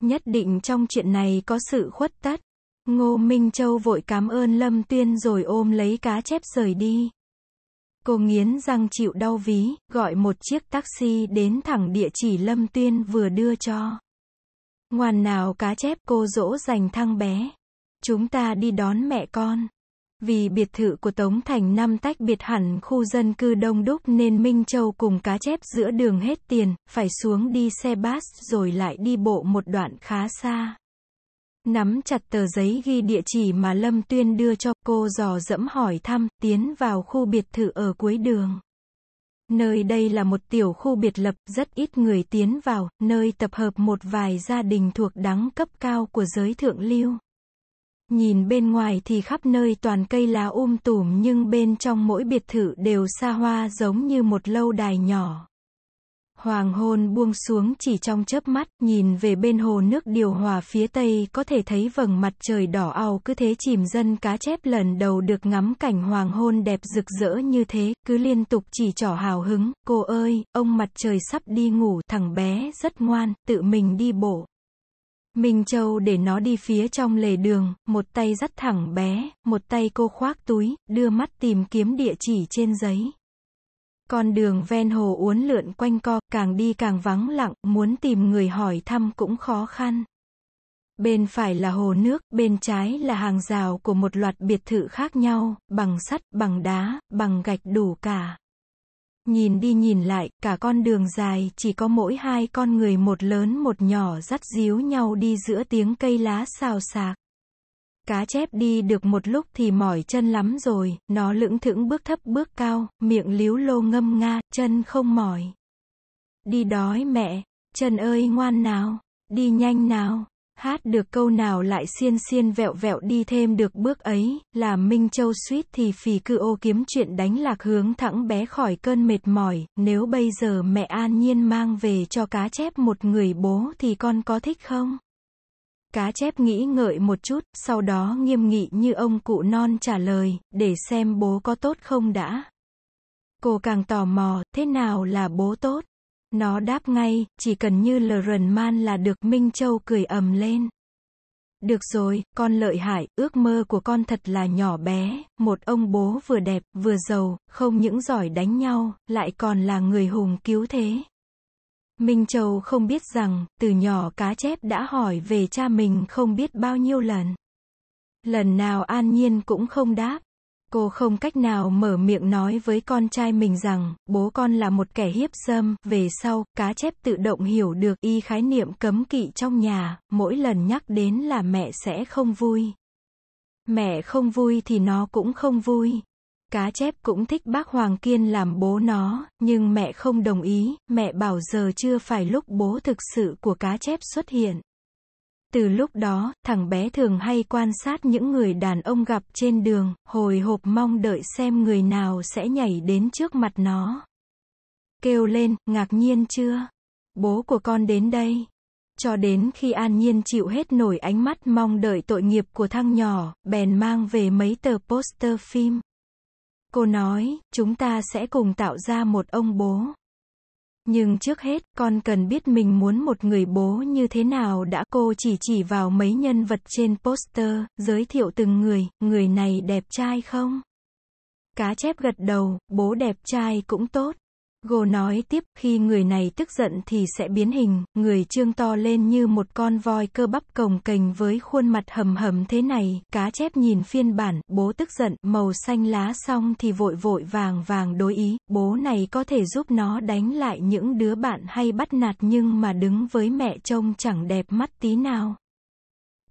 S1: Nhất định trong chuyện này có sự khuất tất. Ngô Minh Châu vội cảm ơn Lâm Tuyên rồi ôm lấy cá chép rời đi. Cô nghiến răng chịu đau ví, gọi một chiếc taxi đến thẳng địa chỉ Lâm Tuyên vừa đưa cho. Ngoan nào cá chép cô dỗ dành thăng bé. Chúng ta đi đón mẹ con. Vì biệt thự của Tống Thành năm tách biệt hẳn khu dân cư đông đúc nên Minh Châu cùng cá chép giữa đường hết tiền, phải xuống đi xe bus rồi lại đi bộ một đoạn khá xa. Nắm chặt tờ giấy ghi địa chỉ mà Lâm Tuyên đưa cho cô dò dẫm hỏi thăm, tiến vào khu biệt thự ở cuối đường. Nơi đây là một tiểu khu biệt lập, rất ít người tiến vào, nơi tập hợp một vài gia đình thuộc đẳng cấp cao của giới thượng lưu. Nhìn bên ngoài thì khắp nơi toàn cây lá um tùm nhưng bên trong mỗi biệt thự đều xa hoa giống như một lâu đài nhỏ. Hoàng hôn buông xuống chỉ trong chớp mắt, nhìn về bên hồ nước điều hòa phía tây có thể thấy vầng mặt trời đỏ ao cứ thế chìm dân cá chép lần đầu được ngắm cảnh hoàng hôn đẹp rực rỡ như thế, cứ liên tục chỉ trỏ hào hứng, cô ơi, ông mặt trời sắp đi ngủ, thằng bé rất ngoan, tự mình đi bộ. Minh Châu để nó đi phía trong lề đường, một tay dắt thẳng bé, một tay cô khoác túi, đưa mắt tìm kiếm địa chỉ trên giấy. Con đường ven hồ uốn lượn quanh co, càng đi càng vắng lặng, muốn tìm người hỏi thăm cũng khó khăn. Bên phải là hồ nước, bên trái là hàng rào của một loạt biệt thự khác nhau, bằng sắt, bằng đá, bằng gạch đủ cả. Nhìn đi nhìn lại, cả con đường dài chỉ có mỗi hai con người một lớn một nhỏ dắt díu nhau đi giữa tiếng cây lá xào xạc. Cá chép đi được một lúc thì mỏi chân lắm rồi, nó lững thững bước thấp bước cao, miệng líu lô ngâm nga, chân không mỏi. Đi đói mẹ, chân ơi ngoan nào, đi nhanh nào, hát được câu nào lại xiên xiên vẹo vẹo đi thêm được bước ấy, là Minh Châu suýt thì phì cư ô kiếm chuyện đánh lạc hướng thẳng bé khỏi cơn mệt mỏi, nếu bây giờ mẹ an nhiên mang về cho cá chép một người bố thì con có thích không? Cá chép nghĩ ngợi một chút, sau đó nghiêm nghị như ông cụ non trả lời, để xem bố có tốt không đã. Cô càng tò mò, thế nào là bố tốt? Nó đáp ngay, chỉ cần như lờn man là được Minh Châu cười ầm lên. Được rồi, con lợi hại, ước mơ của con thật là nhỏ bé, một ông bố vừa đẹp, vừa giàu, không những giỏi đánh nhau, lại còn là người hùng cứu thế. Minh Châu không biết rằng, từ nhỏ cá chép đã hỏi về cha mình không biết bao nhiêu lần. Lần nào an nhiên cũng không đáp. Cô không cách nào mở miệng nói với con trai mình rằng, bố con là một kẻ hiếp dâm. Về sau, cá chép tự động hiểu được y khái niệm cấm kỵ trong nhà, mỗi lần nhắc đến là mẹ sẽ không vui. Mẹ không vui thì nó cũng không vui cá chép cũng thích bác Hoàng Kiên làm bố nó, nhưng mẹ không đồng ý, mẹ bảo giờ chưa phải lúc bố thực sự của cá chép xuất hiện. Từ lúc đó, thằng bé thường hay quan sát những người đàn ông gặp trên đường, hồi hộp mong đợi xem người nào sẽ nhảy đến trước mặt nó. Kêu lên, ngạc nhiên chưa? Bố của con đến đây. Cho đến khi An Nhiên chịu hết nổi ánh mắt mong đợi tội nghiệp của thằng nhỏ, bèn mang về mấy tờ poster phim. Cô nói, chúng ta sẽ cùng tạo ra một ông bố. Nhưng trước hết, con cần biết mình muốn một người bố như thế nào đã cô chỉ chỉ vào mấy nhân vật trên poster, giới thiệu từng người, người này đẹp trai không? Cá chép gật đầu, bố đẹp trai cũng tốt. Gồ nói tiếp, khi người này tức giận thì sẽ biến hình, người trương to lên như một con voi cơ bắp cồng kềnh với khuôn mặt hầm hầm thế này, cá chép nhìn phiên bản, bố tức giận, màu xanh lá xong thì vội vội vàng vàng đối ý, bố này có thể giúp nó đánh lại những đứa bạn hay bắt nạt nhưng mà đứng với mẹ trông chẳng đẹp mắt tí nào.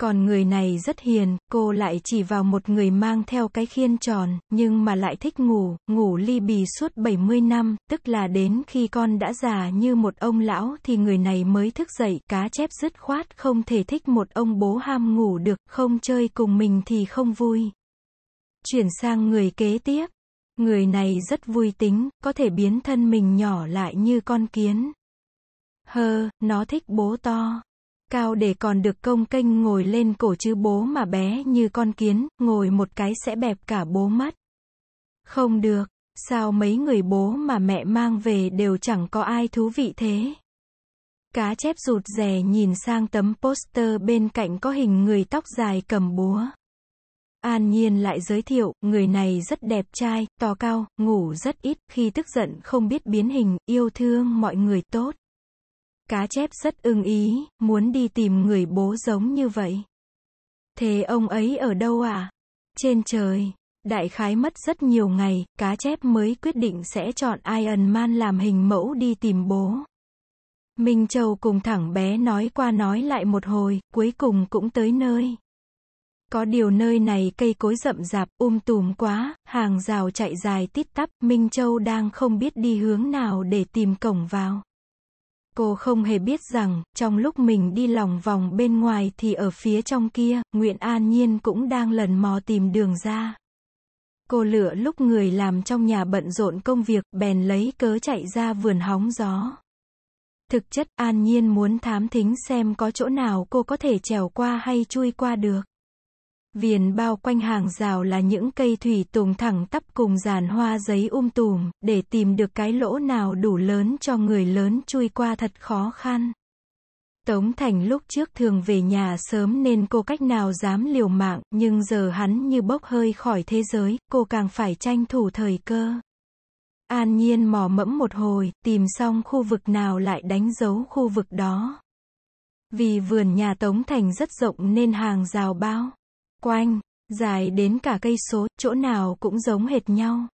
S1: Còn người này rất hiền, cô lại chỉ vào một người mang theo cái khiên tròn, nhưng mà lại thích ngủ, ngủ ly bì suốt 70 năm, tức là đến khi con đã già như một ông lão thì người này mới thức dậy, cá chép dứt khoát không thể thích một ông bố ham ngủ được, không chơi cùng mình thì không vui. Chuyển sang người kế tiếp. Người này rất vui tính, có thể biến thân mình nhỏ lại như con kiến. Hơ, nó thích bố to cao để còn được công canh ngồi lên cổ chứ bố mà bé như con kiến, ngồi một cái sẽ bẹp cả bố mắt. Không được, sao mấy người bố mà mẹ mang về đều chẳng có ai thú vị thế. Cá chép rụt rè nhìn sang tấm poster bên cạnh có hình người tóc dài cầm búa. An Nhiên lại giới thiệu, người này rất đẹp trai, to cao, ngủ rất ít, khi tức giận không biết biến hình, yêu thương mọi người tốt cá chép rất ưng ý, muốn đi tìm người bố giống như vậy. Thế ông ấy ở đâu ạ? À? Trên trời. Đại khái mất rất nhiều ngày, cá chép mới quyết định sẽ chọn Iron Man làm hình mẫu đi tìm bố. Minh Châu cùng thẳng bé nói qua nói lại một hồi, cuối cùng cũng tới nơi. Có điều nơi này cây cối rậm rạp, um tùm quá, hàng rào chạy dài tít tắp, Minh Châu đang không biết đi hướng nào để tìm cổng vào. Cô không hề biết rằng, trong lúc mình đi lòng vòng bên ngoài thì ở phía trong kia, Nguyễn An Nhiên cũng đang lần mò tìm đường ra. Cô lựa lúc người làm trong nhà bận rộn công việc, bèn lấy cớ chạy ra vườn hóng gió. Thực chất, An Nhiên muốn thám thính xem có chỗ nào cô có thể trèo qua hay chui qua được. Viền bao quanh hàng rào là những cây thủy tùng thẳng tắp cùng giàn hoa giấy um tùm, để tìm được cái lỗ nào đủ lớn cho người lớn chui qua thật khó khăn. Tống Thành lúc trước thường về nhà sớm nên cô cách nào dám liều mạng, nhưng giờ hắn như bốc hơi khỏi thế giới, cô càng phải tranh thủ thời cơ. An nhiên mò mẫm một hồi, tìm xong khu vực nào lại đánh dấu khu vực đó. Vì vườn nhà Tống Thành rất rộng nên hàng rào bao quanh, dài đến cả cây số, chỗ nào cũng giống hệt nhau.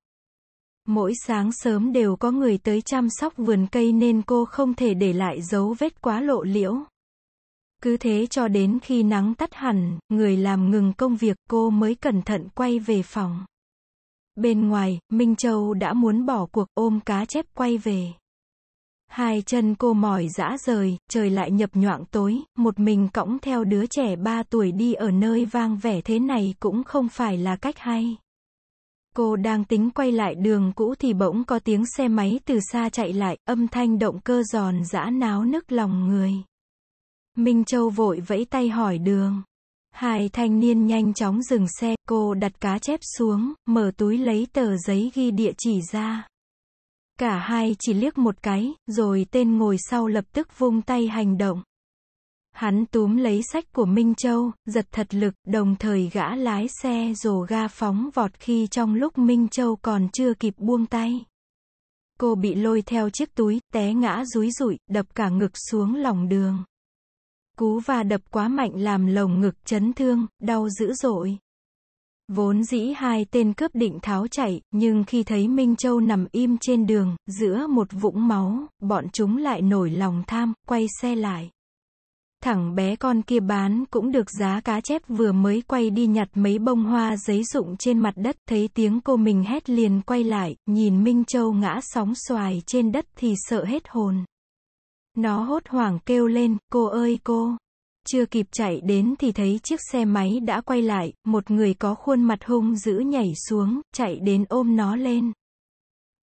S1: Mỗi sáng sớm đều có người tới chăm sóc vườn cây nên cô không thể để lại dấu vết quá lộ liễu. Cứ thế cho đến khi nắng tắt hẳn, người làm ngừng công việc cô mới cẩn thận quay về phòng. Bên ngoài, Minh Châu đã muốn bỏ cuộc ôm cá chép quay về. Hai chân cô mỏi dã rời, trời lại nhập nhoạng tối, một mình cõng theo đứa trẻ ba tuổi đi ở nơi vang vẻ thế này cũng không phải là cách hay. Cô đang tính quay lại đường cũ thì bỗng có tiếng xe máy từ xa chạy lại, âm thanh động cơ giòn giã náo nức lòng người. Minh Châu vội vẫy tay hỏi đường. Hai thanh niên nhanh chóng dừng xe, cô đặt cá chép xuống, mở túi lấy tờ giấy ghi địa chỉ ra. Cả hai chỉ liếc một cái, rồi tên ngồi sau lập tức vung tay hành động. Hắn túm lấy sách của Minh Châu, giật thật lực, đồng thời gã lái xe rồ ga phóng vọt khi trong lúc Minh Châu còn chưa kịp buông tay. Cô bị lôi theo chiếc túi, té ngã rúi rụi, đập cả ngực xuống lòng đường. Cú và đập quá mạnh làm lồng ngực chấn thương, đau dữ dội. Vốn dĩ hai tên cướp định tháo chạy, nhưng khi thấy Minh Châu nằm im trên đường, giữa một vũng máu, bọn chúng lại nổi lòng tham, quay xe lại. Thẳng bé con kia bán cũng được giá cá chép vừa mới quay đi nhặt mấy bông hoa giấy rụng trên mặt đất, thấy tiếng cô mình hét liền quay lại, nhìn Minh Châu ngã sóng xoài trên đất thì sợ hết hồn. Nó hốt hoảng kêu lên, cô ơi cô chưa kịp chạy đến thì thấy chiếc xe máy đã quay lại, một người có khuôn mặt hung dữ nhảy xuống, chạy đến ôm nó lên.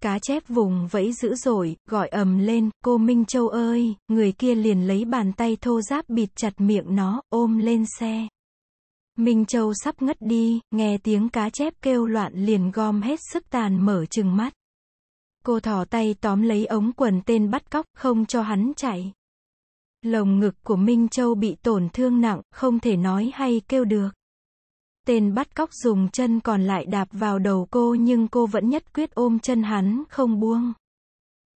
S1: Cá chép vùng vẫy dữ dội, gọi ầm lên, cô Minh Châu ơi, người kia liền lấy bàn tay thô giáp bịt chặt miệng nó, ôm lên xe. Minh Châu sắp ngất đi, nghe tiếng cá chép kêu loạn liền gom hết sức tàn mở chừng mắt. Cô thỏ tay tóm lấy ống quần tên bắt cóc, không cho hắn chạy lồng ngực của Minh Châu bị tổn thương nặng, không thể nói hay kêu được. Tên bắt cóc dùng chân còn lại đạp vào đầu cô nhưng cô vẫn nhất quyết ôm chân hắn, không buông.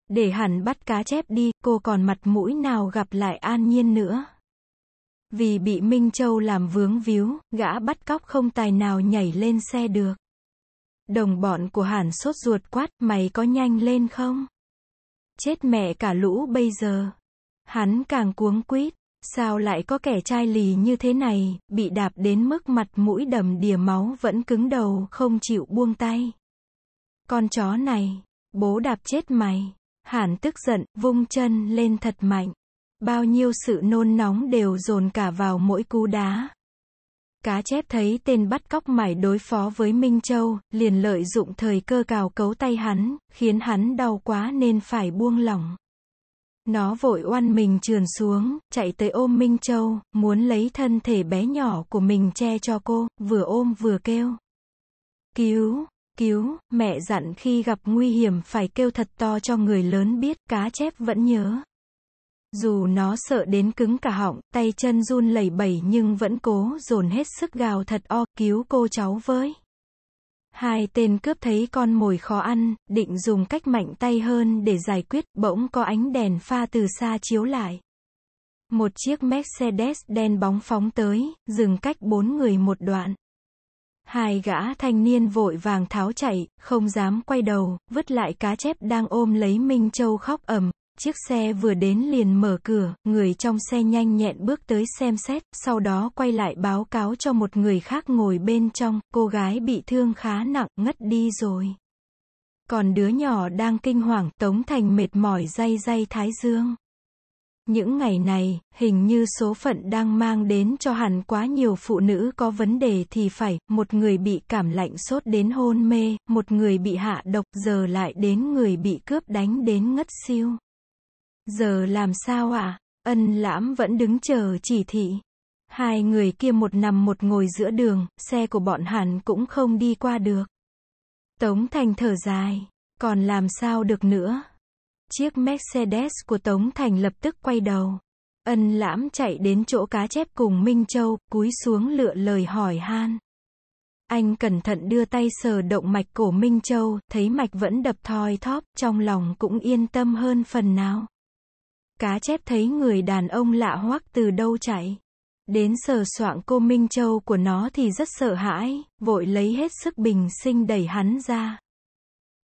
S1: Để hẳn bắt cá chép đi, cô còn mặt mũi nào gặp lại an nhiên nữa. Vì bị Minh Châu làm vướng víu, gã bắt cóc không tài nào nhảy lên xe được. Đồng bọn của hẳn sốt ruột quát, mày có nhanh lên không? Chết mẹ cả lũ bây giờ. Hắn càng cuống quýt, sao lại có kẻ trai lì như thế này, bị đạp đến mức mặt mũi đầm đìa máu vẫn cứng đầu, không chịu buông tay. Con chó này, bố đạp chết mày. Hàn tức giận, vung chân lên thật mạnh. Bao nhiêu sự nôn nóng đều dồn cả vào mỗi cú đá. Cá chép thấy tên bắt cóc mải đối phó với Minh Châu, liền lợi dụng thời cơ cào cấu tay hắn, khiến hắn đau quá nên phải buông lỏng. Nó vội oan mình trườn xuống, chạy tới ôm Minh Châu, muốn lấy thân thể bé nhỏ của mình che cho cô, vừa ôm vừa kêu. Cứu, cứu, mẹ dặn khi gặp nguy hiểm phải kêu thật to cho người lớn biết, cá chép vẫn nhớ. Dù nó sợ đến cứng cả họng, tay chân run lẩy bẩy nhưng vẫn cố dồn hết sức gào thật o, cứu cô cháu với. Hai tên cướp thấy con mồi khó ăn, định dùng cách mạnh tay hơn để giải quyết, bỗng có ánh đèn pha từ xa chiếu lại. Một chiếc Mercedes đen bóng phóng tới, dừng cách bốn người một đoạn. Hai gã thanh niên vội vàng tháo chạy, không dám quay đầu, vứt lại cá chép đang ôm lấy Minh Châu khóc ầm, Chiếc xe vừa đến liền mở cửa, người trong xe nhanh nhẹn bước tới xem xét, sau đó quay lại báo cáo cho một người khác ngồi bên trong, cô gái bị thương khá nặng, ngất đi rồi. Còn đứa nhỏ đang kinh hoàng, Tống Thành mệt mỏi day day thái dương. Những ngày này, hình như số phận đang mang đến cho hẳn quá nhiều phụ nữ có vấn đề thì phải, một người bị cảm lạnh sốt đến hôn mê, một người bị hạ độc giờ lại đến người bị cướp đánh đến ngất siêu. Giờ làm sao ạ? À? Ân lãm vẫn đứng chờ chỉ thị. Hai người kia một nằm một ngồi giữa đường, xe của bọn hẳn cũng không đi qua được. Tống Thành thở dài, còn làm sao được nữa. Chiếc Mercedes của Tống Thành lập tức quay đầu. Ân lãm chạy đến chỗ cá chép cùng Minh Châu, cúi xuống lựa lời hỏi han. Anh cẩn thận đưa tay sờ động mạch cổ Minh Châu, thấy mạch vẫn đập thoi thóp, trong lòng cũng yên tâm hơn phần nào. Cá chép thấy người đàn ông lạ hoắc từ đâu chạy. Đến sờ soạng cô Minh Châu của nó thì rất sợ hãi, vội lấy hết sức bình sinh đẩy hắn ra.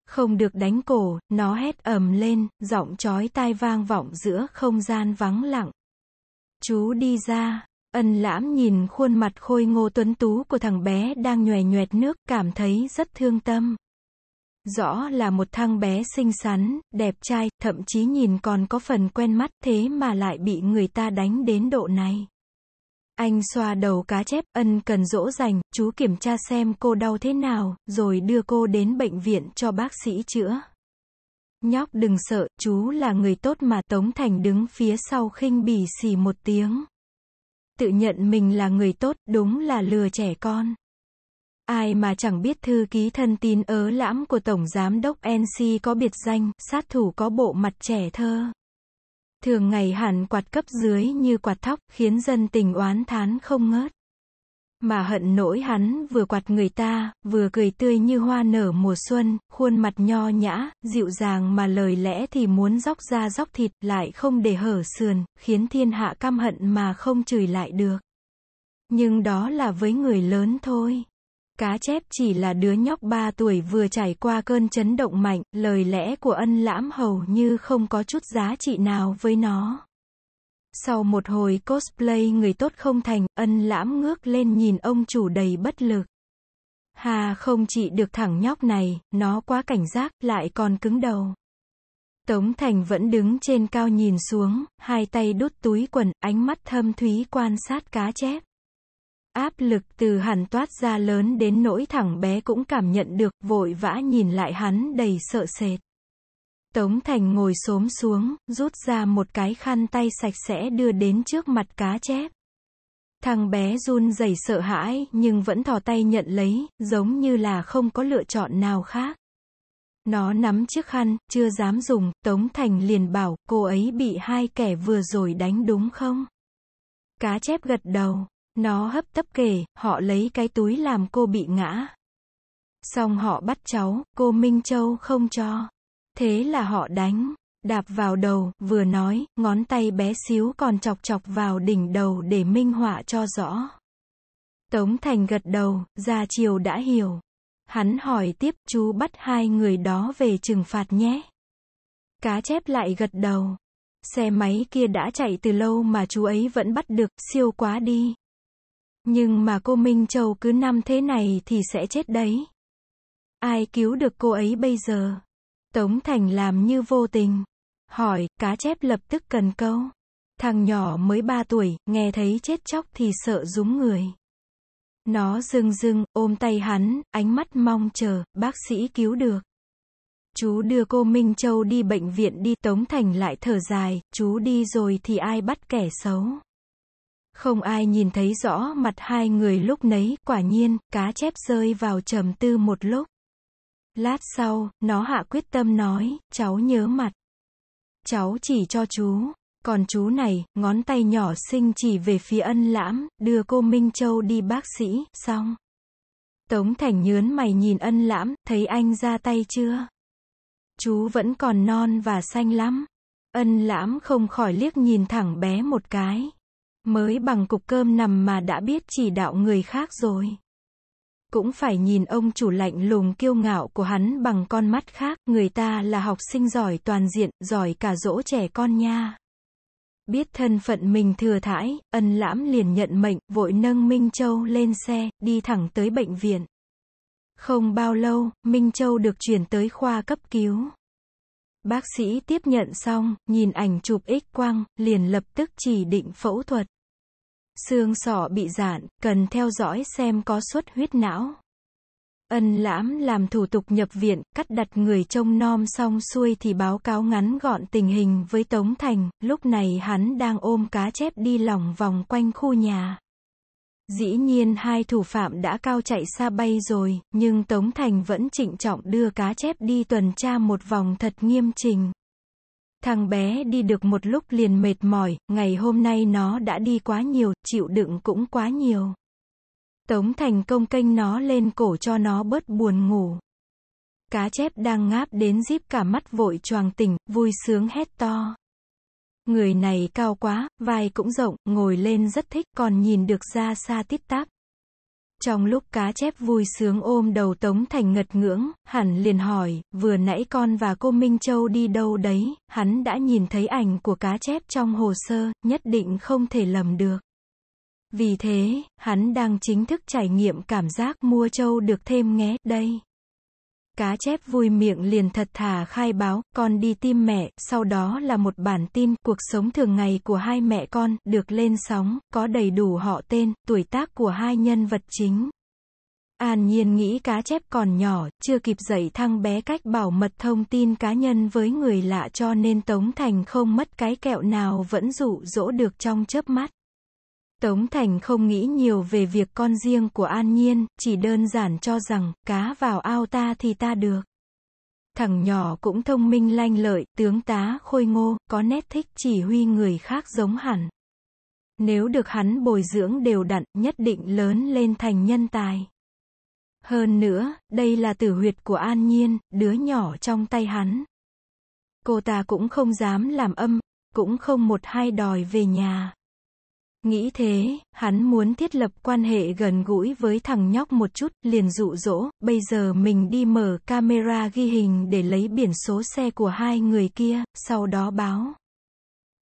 S1: Không được đánh cổ, nó hét ầm lên, giọng chói tai vang vọng giữa không gian vắng lặng. Chú đi ra, ân lãm nhìn khuôn mặt khôi ngô tuấn tú của thằng bé đang nhòe nhoẹt nước, cảm thấy rất thương tâm. Rõ là một thằng bé xinh xắn, đẹp trai, thậm chí nhìn còn có phần quen mắt thế mà lại bị người ta đánh đến độ này. Anh xoa đầu cá chép, ân cần dỗ dành, chú kiểm tra xem cô đau thế nào, rồi đưa cô đến bệnh viện cho bác sĩ chữa. Nhóc đừng sợ, chú là người tốt mà Tống Thành đứng phía sau khinh bỉ xì một tiếng. Tự nhận mình là người tốt, đúng là lừa trẻ con. Ai mà chẳng biết thư ký thân tín ớ lãm của Tổng Giám đốc NC có biệt danh, sát thủ có bộ mặt trẻ thơ. Thường ngày hẳn quạt cấp dưới như quạt thóc, khiến dân tình oán thán không ngớt. Mà hận nỗi hắn vừa quạt người ta, vừa cười tươi như hoa nở mùa xuân, khuôn mặt nho nhã, dịu dàng mà lời lẽ thì muốn róc ra róc thịt, lại không để hở sườn, khiến thiên hạ căm hận mà không chửi lại được. Nhưng đó là với người lớn thôi. Cá chép chỉ là đứa nhóc 3 tuổi vừa trải qua cơn chấn động mạnh, lời lẽ của ân lãm hầu như không có chút giá trị nào với nó. Sau một hồi cosplay người tốt không thành, ân lãm ngước lên nhìn ông chủ đầy bất lực. Hà không trị được thẳng nhóc này, nó quá cảnh giác, lại còn cứng đầu. Tống Thành vẫn đứng trên cao nhìn xuống, hai tay đút túi quần, ánh mắt thâm thúy quan sát cá chép. Áp lực từ hắn toát ra lớn đến nỗi thẳng bé cũng cảm nhận được, vội vã nhìn lại hắn đầy sợ sệt. Tống Thành ngồi xổm xuống, rút ra một cái khăn tay sạch sẽ đưa đến trước mặt cá chép. Thằng bé run rẩy sợ hãi, nhưng vẫn thò tay nhận lấy, giống như là không có lựa chọn nào khác. Nó nắm chiếc khăn, chưa dám dùng, Tống Thành liền bảo, cô ấy bị hai kẻ vừa rồi đánh đúng không? Cá chép gật đầu, nó hấp tấp kể, họ lấy cái túi làm cô bị ngã. Xong họ bắt cháu, cô Minh Châu không cho. Thế là họ đánh, đạp vào đầu, vừa nói, ngón tay bé xíu còn chọc chọc vào đỉnh đầu để minh họa cho rõ. Tống Thành gật đầu, ra chiều đã hiểu. Hắn hỏi tiếp, chú bắt hai người đó về trừng phạt nhé. Cá chép lại gật đầu. Xe máy kia đã chạy từ lâu mà chú ấy vẫn bắt được, siêu quá đi. Nhưng mà cô Minh Châu cứ năm thế này thì sẽ chết đấy. Ai cứu được cô ấy bây giờ? Tống Thành làm như vô tình. Hỏi, cá chép lập tức cần câu. Thằng nhỏ mới 3 tuổi, nghe thấy chết chóc thì sợ rúng người. Nó rưng rưng, ôm tay hắn, ánh mắt mong chờ, bác sĩ cứu được. Chú đưa cô Minh Châu đi bệnh viện đi Tống Thành lại thở dài, chú đi rồi thì ai bắt kẻ xấu. Không ai nhìn thấy rõ mặt hai người lúc nấy, quả nhiên, cá chép rơi vào trầm tư một lúc. Lát sau, nó hạ quyết tâm nói, cháu nhớ mặt. Cháu chỉ cho chú, còn chú này, ngón tay nhỏ xinh chỉ về phía ân lãm, đưa cô Minh Châu đi bác sĩ, xong. Tống Thành nhớn mày nhìn ân lãm, thấy anh ra tay chưa? Chú vẫn còn non và xanh lắm. Ân lãm không khỏi liếc nhìn thẳng bé một cái. Mới bằng cục cơm nằm mà đã biết chỉ đạo người khác rồi. Cũng phải nhìn ông chủ lạnh lùng kiêu ngạo của hắn bằng con mắt khác, người ta là học sinh giỏi toàn diện, giỏi cả dỗ trẻ con nha. Biết thân phận mình thừa thãi, ân lãm liền nhận mệnh, vội nâng Minh Châu lên xe, đi thẳng tới bệnh viện. Không bao lâu, Minh Châu được chuyển tới khoa cấp cứu. Bác sĩ tiếp nhận xong, nhìn ảnh chụp x quang, liền lập tức chỉ định phẫu thuật. Xương sọ bị giãn, cần theo dõi xem có xuất huyết não. Ân lãm làm thủ tục nhập viện, cắt đặt người trông nom xong xuôi thì báo cáo ngắn gọn tình hình với Tống Thành, lúc này hắn đang ôm cá chép đi lòng vòng quanh khu nhà. Dĩ nhiên hai thủ phạm đã cao chạy xa bay rồi, nhưng Tống Thành vẫn trịnh trọng đưa cá chép đi tuần tra một vòng thật nghiêm trình. Thằng bé đi được một lúc liền mệt mỏi, ngày hôm nay nó đã đi quá nhiều, chịu đựng cũng quá nhiều. Tống thành công canh nó lên cổ cho nó bớt buồn ngủ. Cá chép đang ngáp đến díp cả mắt vội choàng tỉnh, vui sướng hét to. Người này cao quá, vai cũng rộng, ngồi lên rất thích, còn nhìn được ra xa tít tắp. Trong lúc cá chép vui sướng ôm đầu Tống Thành ngật ngưỡng, hẳn liền hỏi, vừa nãy con và cô Minh Châu đi đâu đấy, hắn đã nhìn thấy ảnh của cá chép trong hồ sơ, nhất định không thể lầm được. Vì thế, hắn đang chính thức trải nghiệm cảm giác mua châu được thêm nghé, đây. Cá chép vui miệng liền thật thà khai báo, con đi tìm mẹ, sau đó là một bản tin, cuộc sống thường ngày của hai mẹ con, được lên sóng, có đầy đủ họ tên, tuổi tác của hai nhân vật chính. An nhiên nghĩ cá chép còn nhỏ, chưa kịp dạy thăng bé cách bảo mật thông tin cá nhân với người lạ cho nên Tống Thành không mất cái kẹo nào vẫn dụ dỗ được trong chớp mắt. Tống Thành không nghĩ nhiều về việc con riêng của An Nhiên, chỉ đơn giản cho rằng, cá vào ao ta thì ta được. Thằng nhỏ cũng thông minh lanh lợi, tướng tá khôi ngô, có nét thích chỉ huy người khác giống hẳn. Nếu được hắn bồi dưỡng đều đặn, nhất định lớn lên thành nhân tài. Hơn nữa, đây là tử huyệt của An Nhiên, đứa nhỏ trong tay hắn. Cô ta cũng không dám làm âm, cũng không một hai đòi về nhà. Nghĩ thế, hắn muốn thiết lập quan hệ gần gũi với thằng nhóc một chút, liền dụ dỗ, bây giờ mình đi mở camera ghi hình để lấy biển số xe của hai người kia, sau đó báo.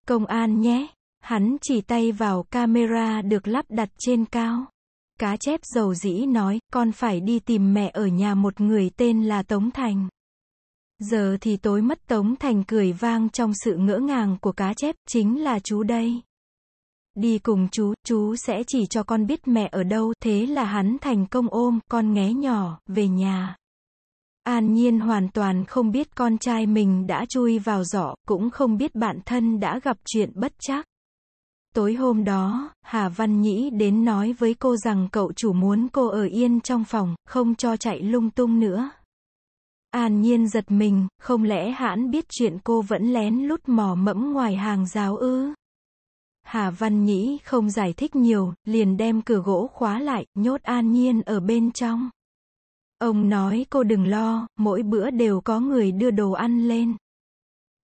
S1: Công an nhé, hắn chỉ tay vào camera được lắp đặt trên cao. Cá chép dầu dĩ nói, con phải đi tìm mẹ ở nhà một người tên là Tống Thành. Giờ thì tối mất Tống Thành cười vang trong sự ngỡ ngàng của cá chép, chính là chú đây. Đi cùng chú, chú sẽ chỉ cho con biết mẹ ở đâu, thế là hắn thành công ôm, con nghé nhỏ, về nhà. An Nhiên hoàn toàn không biết con trai mình đã chui vào giỏ, cũng không biết bạn thân đã gặp chuyện bất chắc Tối hôm đó, Hà Văn Nhĩ đến nói với cô rằng cậu chủ muốn cô ở yên trong phòng, không cho chạy lung tung nữa. An Nhiên giật mình, không lẽ hãn biết chuyện cô vẫn lén lút mò mẫm ngoài hàng giáo ư? Hà Văn Nhĩ không giải thích nhiều, liền đem cửa gỗ khóa lại, nhốt an nhiên ở bên trong. Ông nói cô đừng lo, mỗi bữa đều có người đưa đồ ăn lên.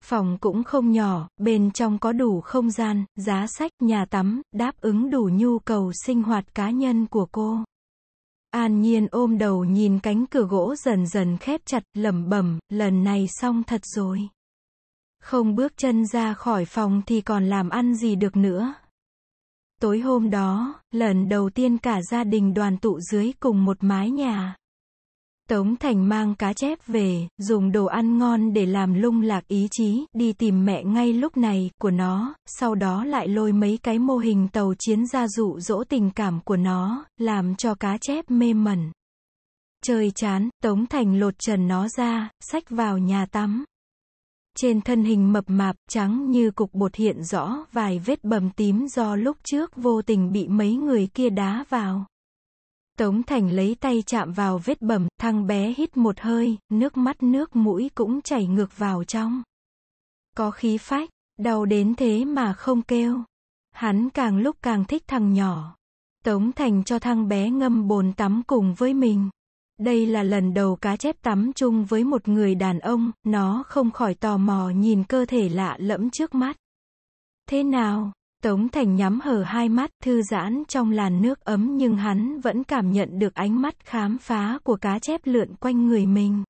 S1: Phòng cũng không nhỏ, bên trong có đủ không gian, giá sách, nhà tắm, đáp ứng đủ nhu cầu sinh hoạt cá nhân của cô. An Nhiên ôm đầu nhìn cánh cửa gỗ dần dần khép chặt, lẩm bẩm, lần này xong thật rồi. Không bước chân ra khỏi phòng thì còn làm ăn gì được nữa. Tối hôm đó, lần đầu tiên cả gia đình đoàn tụ dưới cùng một mái nhà. Tống Thành mang cá chép về, dùng đồ ăn ngon để làm lung lạc ý chí, đi tìm mẹ ngay lúc này, của nó, sau đó lại lôi mấy cái mô hình tàu chiến ra dụ dỗ tình cảm của nó, làm cho cá chép mê mẩn. trời chán, Tống Thành lột trần nó ra, xách vào nhà tắm. Trên thân hình mập mạp, trắng như cục bột hiện rõ vài vết bầm tím do lúc trước vô tình bị mấy người kia đá vào. Tống Thành lấy tay chạm vào vết bầm, thằng bé hít một hơi, nước mắt nước mũi cũng chảy ngược vào trong. Có khí phách, đau đến thế mà không kêu. Hắn càng lúc càng thích thằng nhỏ. Tống Thành cho thằng bé ngâm bồn tắm cùng với mình. Đây là lần đầu cá chép tắm chung với một người đàn ông, nó không khỏi tò mò nhìn cơ thể lạ lẫm trước mắt. Thế nào? Tống Thành nhắm hờ hai mắt, thư giãn trong làn nước ấm nhưng hắn vẫn cảm nhận được ánh mắt khám phá của cá chép lượn quanh người mình.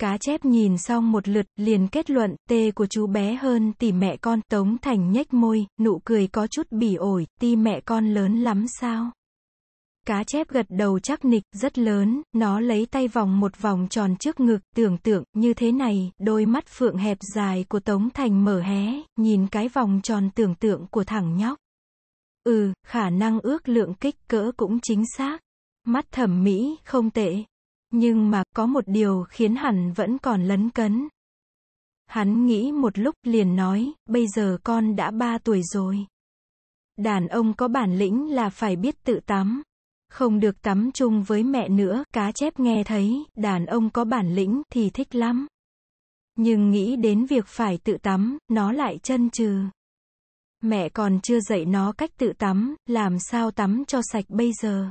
S1: Cá chép nhìn xong một lượt, liền kết luận, tê của chú bé hơn tỷ mẹ con. Tống Thành nhếch môi, nụ cười có chút bỉ ổi, ti mẹ con lớn lắm sao? Cá chép gật đầu chắc nịch, rất lớn, nó lấy tay vòng một vòng tròn trước ngực, tưởng tượng, như thế này, đôi mắt phượng hẹp dài của Tống Thành mở hé, nhìn cái vòng tròn tưởng tượng của thằng nhóc. Ừ, khả năng ước lượng kích cỡ cũng chính xác. Mắt thẩm mỹ, không tệ. Nhưng mà, có một điều khiến hẳn vẫn còn lấn cấn. Hắn nghĩ một lúc liền nói, bây giờ con đã ba tuổi rồi. Đàn ông có bản lĩnh là phải biết tự tắm, không được tắm chung với mẹ nữa, cá chép nghe thấy, đàn ông có bản lĩnh thì thích lắm. Nhưng nghĩ đến việc phải tự tắm, nó lại chân trừ. Mẹ còn chưa dạy nó cách tự tắm, làm sao tắm cho sạch bây giờ.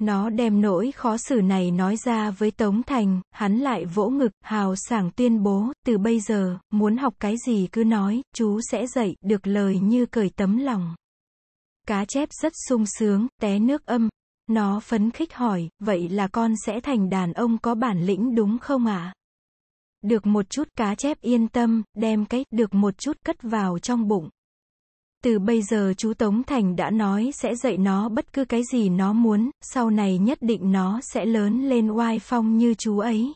S1: Nó đem nỗi khó xử này nói ra với Tống Thành, hắn lại vỗ ngực, hào sảng tuyên bố, từ bây giờ, muốn học cái gì cứ nói, chú sẽ dạy, được lời như cởi tấm lòng. Cá chép rất sung sướng, té nước âm. Nó phấn khích hỏi, vậy là con sẽ thành đàn ông có bản lĩnh đúng không ạ? Được một chút cá chép yên tâm, đem cái, được một chút cất vào trong bụng. Từ bây giờ chú Tống Thành đã nói sẽ dạy nó bất cứ cái gì nó muốn, sau này nhất định nó sẽ lớn lên oai phong như chú ấy.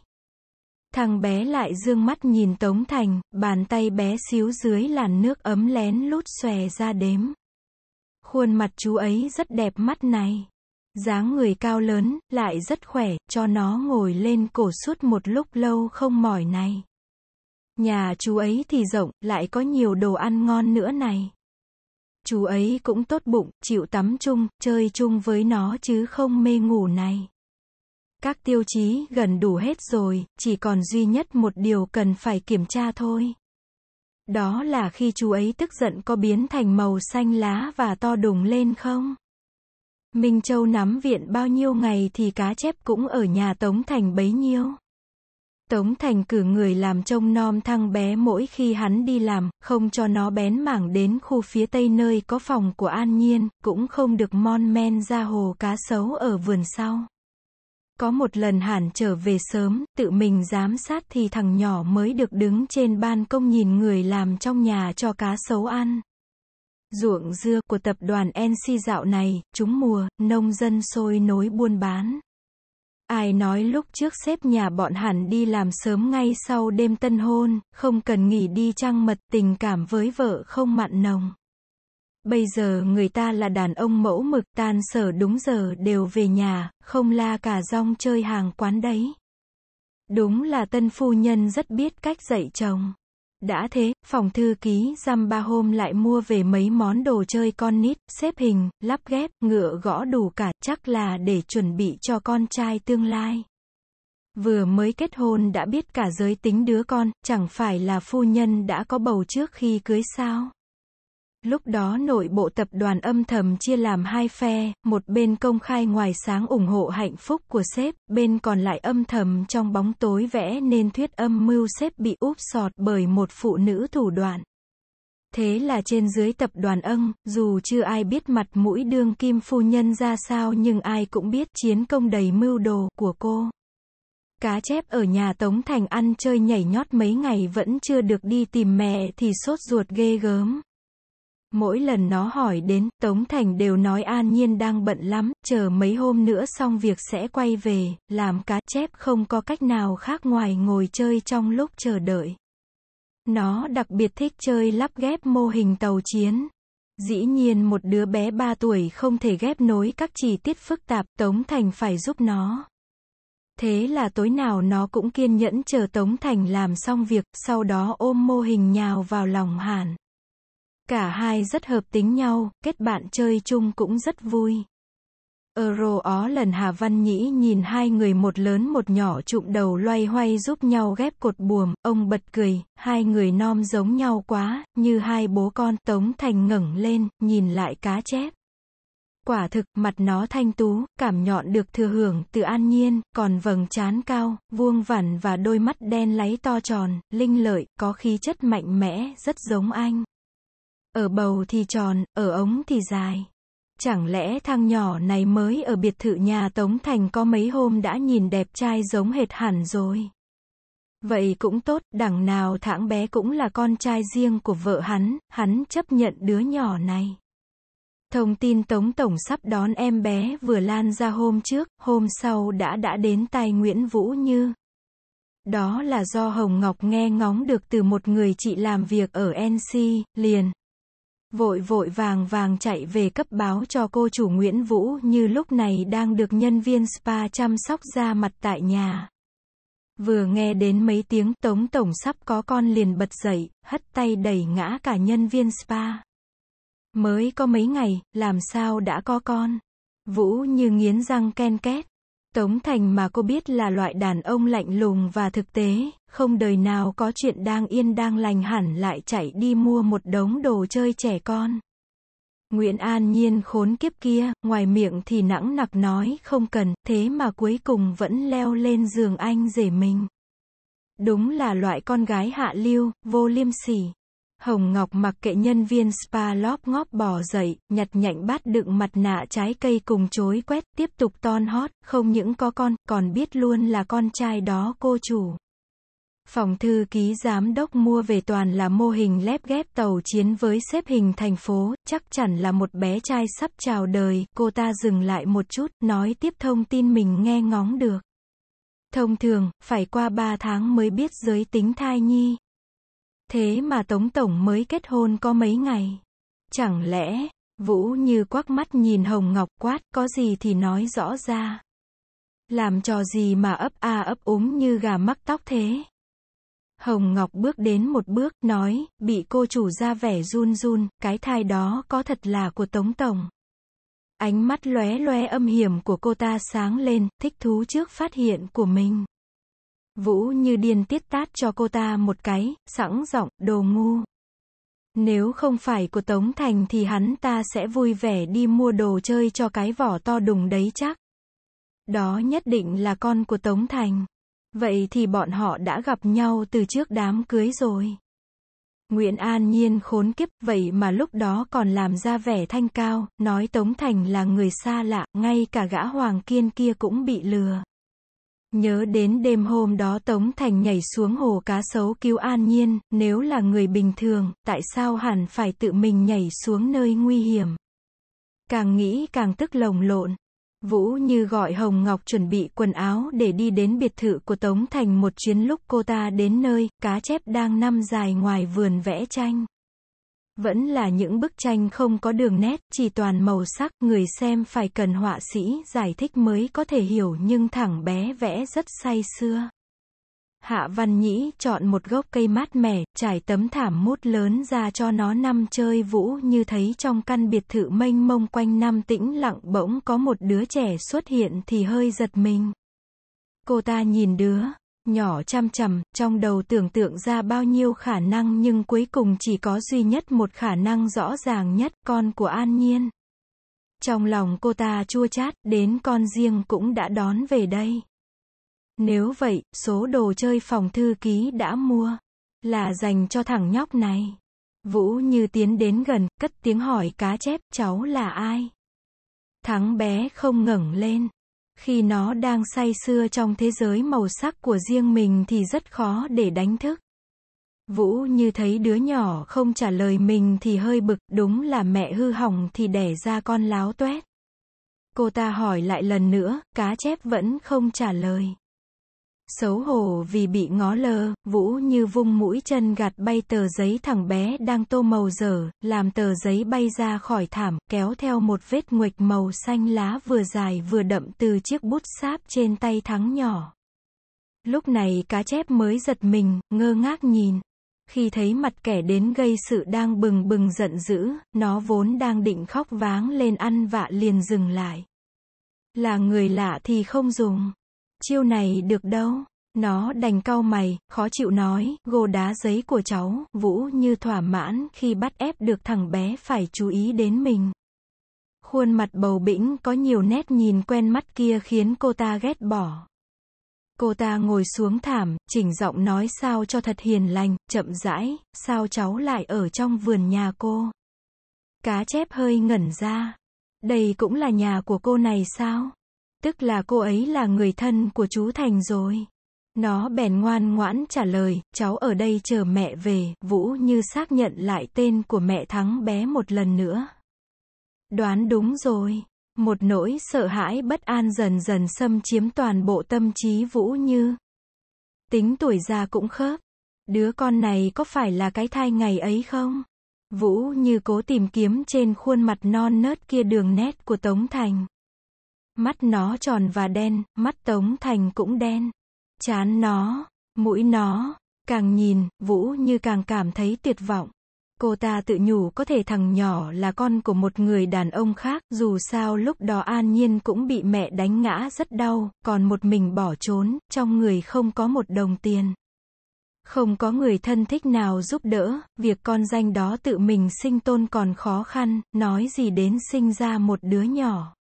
S1: Thằng bé lại dương mắt nhìn Tống Thành, bàn tay bé xíu dưới làn nước ấm lén lút xòe ra đếm. Khuôn mặt chú ấy rất đẹp mắt này. dáng người cao lớn, lại rất khỏe, cho nó ngồi lên cổ suốt một lúc lâu không mỏi này. Nhà chú ấy thì rộng, lại có nhiều đồ ăn ngon nữa này. Chú ấy cũng tốt bụng, chịu tắm chung, chơi chung với nó chứ không mê ngủ này. Các tiêu chí gần đủ hết rồi, chỉ còn duy nhất một điều cần phải kiểm tra thôi. Đó là khi chú ấy tức giận có biến thành màu xanh lá và to đùng lên không? Minh Châu nắm viện bao nhiêu ngày thì cá chép cũng ở nhà Tống Thành bấy nhiêu. Tống Thành cử người làm trông nom thằng bé mỗi khi hắn đi làm, không cho nó bén mảng đến khu phía tây nơi có phòng của An Nhiên, cũng không được mon men ra hồ cá sấu ở vườn sau. Có một lần hẳn trở về sớm, tự mình giám sát thì thằng nhỏ mới được đứng trên ban công nhìn người làm trong nhà cho cá sấu ăn. Ruộng dưa của tập đoàn NC dạo này, trúng mùa, nông dân sôi nối buôn bán. Ai nói lúc trước xếp nhà bọn hẳn đi làm sớm ngay sau đêm tân hôn, không cần nghỉ đi trăng mật tình cảm với vợ không mặn nồng. Bây giờ người ta là đàn ông mẫu mực tan sở đúng giờ đều về nhà, không la cả rong chơi hàng quán đấy. Đúng là tân phu nhân rất biết cách dạy chồng. Đã thế, phòng thư ký giam ba hôm lại mua về mấy món đồ chơi con nít, xếp hình, lắp ghép, ngựa gõ đủ cả, chắc là để chuẩn bị cho con trai tương lai. Vừa mới kết hôn đã biết cả giới tính đứa con, chẳng phải là phu nhân đã có bầu trước khi cưới sao? Lúc đó nội bộ tập đoàn âm thầm chia làm hai phe, một bên công khai ngoài sáng ủng hộ hạnh phúc của sếp, bên còn lại âm thầm trong bóng tối vẽ nên thuyết âm mưu sếp bị úp sọt bởi một phụ nữ thủ đoạn. Thế là trên dưới tập đoàn ân, dù chưa ai biết mặt mũi đương kim phu nhân ra sao nhưng ai cũng biết chiến công đầy mưu đồ của cô. Cá chép ở nhà Tống Thành ăn chơi nhảy nhót mấy ngày vẫn chưa được đi tìm mẹ thì sốt ruột ghê gớm. Mỗi lần nó hỏi đến, Tống Thành đều nói an nhiên đang bận lắm, chờ mấy hôm nữa xong việc sẽ quay về, làm cá chép không có cách nào khác ngoài ngồi chơi trong lúc chờ đợi. Nó đặc biệt thích chơi lắp ghép mô hình tàu chiến. Dĩ nhiên một đứa bé 3 tuổi không thể ghép nối các chi tiết phức tạp, Tống Thành phải giúp nó. Thế là tối nào nó cũng kiên nhẫn chờ Tống Thành làm xong việc, sau đó ôm mô hình nhào vào lòng Hàn. Cả hai rất hợp tính nhau, kết bạn chơi chung cũng rất vui. Euro ó lần Hà Văn Nhĩ nhìn hai người một lớn một nhỏ trụm đầu loay hoay giúp nhau ghép cột buồm, ông bật cười, hai người nom giống nhau quá, như hai bố con, Tống Thành ngẩng lên, nhìn lại cá chép. Quả thực, mặt nó thanh tú, cảm nhọn được thừa hưởng từ an nhiên, còn vầng trán cao, vuông vẳn và đôi mắt đen láy to tròn, linh lợi, có khí chất mạnh mẽ, rất giống anh. Ở bầu thì tròn, ở ống thì dài. Chẳng lẽ thằng nhỏ này mới ở biệt thự nhà Tống Thành có mấy hôm đã nhìn đẹp trai giống hệt hẳn rồi. Vậy cũng tốt, đằng nào thẳng bé cũng là con trai riêng của vợ hắn, hắn chấp nhận đứa nhỏ này. Thông tin Tống Tổng sắp đón em bé vừa lan ra hôm trước, hôm sau đã đã đến tay Nguyễn Vũ Như. Đó là do Hồng Ngọc nghe ngóng được từ một người chị làm việc ở NC, liền. Vội vội vàng vàng chạy về cấp báo cho cô chủ Nguyễn Vũ như lúc này đang được nhân viên spa chăm sóc da mặt tại nhà. Vừa nghe đến mấy tiếng tống tổng sắp có con liền bật dậy, hất tay đẩy ngã cả nhân viên spa. Mới có mấy ngày, làm sao đã có con? Vũ như nghiến răng ken két. Tống Thành mà cô biết là loại đàn ông lạnh lùng và thực tế, không đời nào có chuyện đang yên đang lành hẳn lại chạy đi mua một đống đồ chơi trẻ con. Nguyễn An Nhiên khốn kiếp kia, ngoài miệng thì nãng nặc nói không cần, thế mà cuối cùng vẫn leo lên giường anh rể mình. Đúng là loại con gái hạ lưu, vô liêm sỉ. Hồng Ngọc mặc kệ nhân viên spa lóp ngóp bò dậy, nhặt nhạnh bát đựng mặt nạ trái cây cùng chối quét, tiếp tục ton hót, không những có con, còn biết luôn là con trai đó cô chủ. Phòng thư ký giám đốc mua về toàn là mô hình lép ghép tàu chiến với xếp hình thành phố, chắc chắn là một bé trai sắp chào đời, cô ta dừng lại một chút, nói tiếp thông tin mình nghe ngóng được. Thông thường, phải qua 3 tháng mới biết giới tính thai nhi. Thế mà Tống Tổng mới kết hôn có mấy ngày. Chẳng lẽ, Vũ như quắc mắt nhìn Hồng Ngọc quát, có gì thì nói rõ ra. Làm trò gì mà ấp a ấp úng như gà mắc tóc thế? Hồng Ngọc bước đến một bước, nói, bị cô chủ ra vẻ run run, cái thai đó có thật là của Tống Tổng. Ánh mắt lóe lóe âm hiểm của cô ta sáng lên, thích thú trước phát hiện của mình. Vũ như điên tiết tát cho cô ta một cái, sẵn giọng, đồ ngu. Nếu không phải của Tống Thành thì hắn ta sẽ vui vẻ đi mua đồ chơi cho cái vỏ to đùng đấy chắc. Đó nhất định là con của Tống Thành. Vậy thì bọn họ đã gặp nhau từ trước đám cưới rồi. Nguyễn An Nhiên khốn kiếp, vậy mà lúc đó còn làm ra vẻ thanh cao, nói Tống Thành là người xa lạ, ngay cả gã Hoàng Kiên kia cũng bị lừa. Nhớ đến đêm hôm đó Tống Thành nhảy xuống hồ cá sấu cứu An Nhiên, nếu là người bình thường, tại sao hẳn phải tự mình nhảy xuống nơi nguy hiểm. Càng nghĩ càng tức lồng lộn. Vũ Như gọi Hồng Ngọc chuẩn bị quần áo để đi đến biệt thự của Tống Thành một chuyến lúc cô ta đến nơi, cá chép đang nằm dài ngoài vườn vẽ tranh. Vẫn là những bức tranh không có đường nét, chỉ toàn màu sắc, người xem phải cần họa sĩ giải thích mới có thể hiểu nhưng thẳng bé vẽ rất say xưa. Hạ Văn Nhĩ chọn một gốc cây mát mẻ, trải tấm thảm mút lớn ra cho nó năm chơi vũ như thấy trong căn biệt thự mênh mông quanh năm tĩnh lặng bỗng có một đứa trẻ xuất hiện thì hơi giật mình. Cô ta nhìn đứa, nhỏ chăm chằm, trong đầu tưởng tượng ra bao nhiêu khả năng nhưng cuối cùng chỉ có duy nhất một khả năng rõ ràng nhất, con của An Nhiên. Trong lòng cô ta chua chát, đến con riêng cũng đã đón về đây. Nếu vậy, số đồ chơi phòng thư ký đã mua là dành cho thằng nhóc này. Vũ Như tiến đến gần, cất tiếng hỏi cá chép, cháu là ai? Thắng bé không ngẩng lên. Khi nó đang say sưa trong thế giới màu sắc của riêng mình thì rất khó để đánh thức. Vũ Như thấy đứa nhỏ không trả lời mình thì hơi bực, đúng là mẹ hư hỏng thì đẻ ra con láo toét. Cô ta hỏi lại lần nữa, cá chép vẫn không trả lời. Xấu hổ vì bị ngó lơ, Vũ như vung mũi chân gạt bay tờ giấy thằng bé đang tô màu dở, làm tờ giấy bay ra khỏi thảm, kéo theo một vết nguệch màu xanh lá vừa dài vừa đậm từ chiếc bút sáp trên tay thắng nhỏ. Lúc này cá chép mới giật mình, ngơ ngác nhìn. Khi thấy mặt kẻ đến gây sự đang bừng bừng giận dữ, nó vốn đang định khóc váng lên ăn vạ liền dừng lại. Là người lạ thì không dùng. Chiêu này được đâu? Nó đành cau mày, khó chịu nói, gô đá giấy của cháu, Vũ như thỏa mãn khi bắt ép được thằng bé phải chú ý đến mình. Khuôn mặt bầu bĩnh có nhiều nét nhìn quen mắt kia khiến cô ta ghét bỏ. Cô ta ngồi xuống thảm, chỉnh giọng nói sao cho thật hiền lành, chậm rãi, sao cháu lại ở trong vườn nhà cô. Cá chép hơi ngẩn ra. Đây cũng là nhà của cô này sao? Tức là cô ấy là người thân của chú Thành rồi. Nó bèn ngoan ngoãn trả lời, cháu ở đây chờ mẹ về, Vũ như xác nhận lại tên của mẹ thắng bé một lần nữa. Đoán đúng rồi, một nỗi sợ hãi bất an dần dần xâm chiếm toàn bộ tâm trí Vũ như. Tính tuổi già cũng khớp, đứa con này có phải là cái thai ngày ấy không? Vũ như cố tìm kiếm trên khuôn mặt non nớt kia đường nét của Tống Thành. Mắt nó tròn và đen, mắt Tống Thành cũng đen. Chán nó, mũi nó, càng nhìn, Vũ như càng cảm thấy tuyệt vọng. Cô ta tự nhủ có thể thằng nhỏ là con của một người đàn ông khác, dù sao lúc đó An Nhiên cũng bị mẹ đánh ngã rất đau, còn một mình bỏ trốn, trong người không có một đồng tiền. Không có người thân thích nào giúp đỡ, việc con danh đó tự mình sinh tôn còn khó khăn, nói gì đến sinh ra một đứa nhỏ.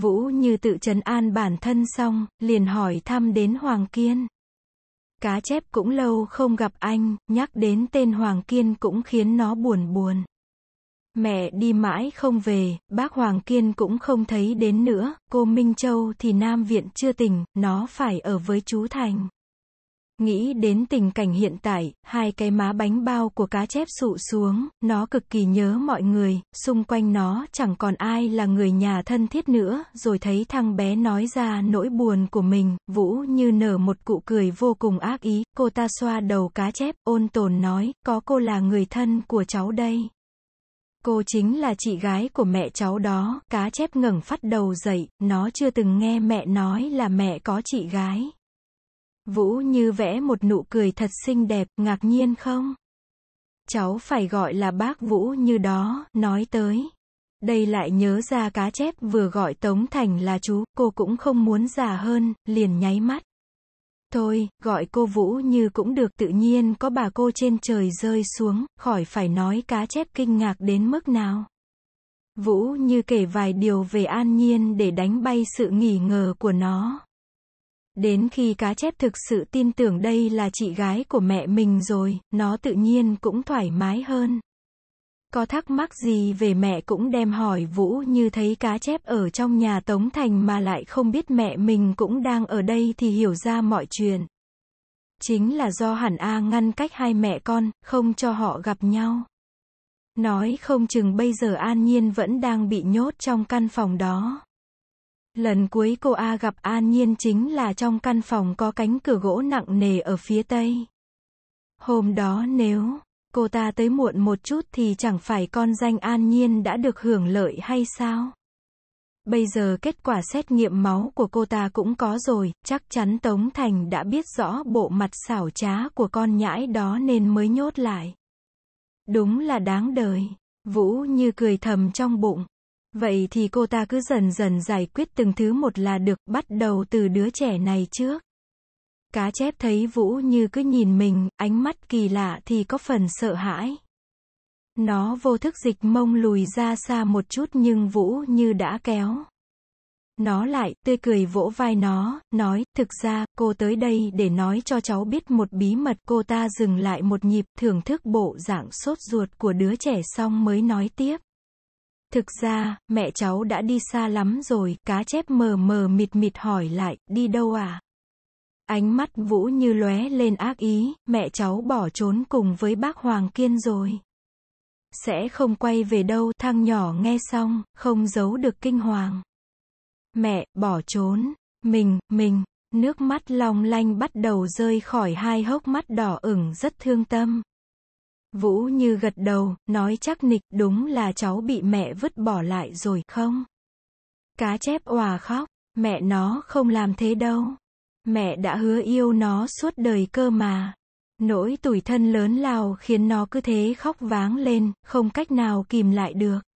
S1: Vũ như tự trấn an bản thân xong, liền hỏi thăm đến Hoàng Kiên. Cá chép cũng lâu không gặp anh, nhắc đến tên Hoàng Kiên cũng khiến nó buồn buồn. Mẹ đi mãi không về, bác Hoàng Kiên cũng không thấy đến nữa, cô Minh Châu thì Nam Viện chưa tỉnh, nó phải ở với chú Thành. Nghĩ đến tình cảnh hiện tại, hai cái má bánh bao của cá chép sụ xuống, nó cực kỳ nhớ mọi người, xung quanh nó chẳng còn ai là người nhà thân thiết nữa, rồi thấy thằng bé nói ra nỗi buồn của mình, Vũ như nở một cụ cười vô cùng ác ý, cô ta xoa đầu cá chép, ôn tồn nói, có cô là người thân của cháu đây. Cô chính là chị gái của mẹ cháu đó, cá chép ngẩng phát đầu dậy, nó chưa từng nghe mẹ nói là mẹ có chị gái. Vũ như vẽ một nụ cười thật xinh đẹp, ngạc nhiên không? Cháu phải gọi là bác Vũ như đó, nói tới. Đây lại nhớ ra cá chép vừa gọi Tống Thành là chú, cô cũng không muốn già hơn, liền nháy mắt. Thôi, gọi cô Vũ như cũng được tự nhiên có bà cô trên trời rơi xuống, khỏi phải nói cá chép kinh ngạc đến mức nào. Vũ như kể vài điều về an nhiên để đánh bay sự nghỉ ngờ của nó. Đến khi cá chép thực sự tin tưởng đây là chị gái của mẹ mình rồi, nó tự nhiên cũng thoải mái hơn. Có thắc mắc gì về mẹ cũng đem hỏi Vũ như thấy cá chép ở trong nhà Tống Thành mà lại không biết mẹ mình cũng đang ở đây thì hiểu ra mọi chuyện. Chính là do hẳn A ngăn cách hai mẹ con, không cho họ gặp nhau. Nói không chừng bây giờ An Nhiên vẫn đang bị nhốt trong căn phòng đó. Lần cuối cô A gặp An Nhiên chính là trong căn phòng có cánh cửa gỗ nặng nề ở phía tây. Hôm đó nếu cô ta tới muộn một chút thì chẳng phải con danh An Nhiên đã được hưởng lợi hay sao? Bây giờ kết quả xét nghiệm máu của cô ta cũng có rồi, chắc chắn Tống Thành đã biết rõ bộ mặt xảo trá của con nhãi đó nên mới nhốt lại. Đúng là đáng đời. Vũ như cười thầm trong bụng. Vậy thì cô ta cứ dần dần giải quyết từng thứ một là được, bắt đầu từ đứa trẻ này trước. Cá chép thấy Vũ như cứ nhìn mình, ánh mắt kỳ lạ thì có phần sợ hãi. Nó vô thức dịch mông lùi ra xa một chút nhưng Vũ như đã kéo. Nó lại, tươi cười vỗ vai nó, nói, thực ra, cô tới đây để nói cho cháu biết một bí mật. Cô ta dừng lại một nhịp, thưởng thức bộ dạng sốt ruột của đứa trẻ xong mới nói tiếp. Thực ra, mẹ cháu đã đi xa lắm rồi, cá chép mờ mờ mịt mịt hỏi lại, đi đâu à? Ánh mắt Vũ như lóe lên ác ý, mẹ cháu bỏ trốn cùng với bác Hoàng Kiên rồi. Sẽ không quay về đâu, thằng nhỏ nghe xong, không giấu được kinh hoàng. Mẹ, bỏ trốn, mình, mình, nước mắt long lanh bắt đầu rơi khỏi hai hốc mắt đỏ ửng rất thương tâm. Vũ Như gật đầu, nói chắc nịch, đúng là cháu bị mẹ vứt bỏ lại rồi, không? Cá chép òa khóc, mẹ nó không làm thế đâu. Mẹ đã hứa yêu nó suốt đời cơ mà. Nỗi tủi thân lớn lao khiến nó cứ thế khóc váng lên, không cách nào kìm lại được.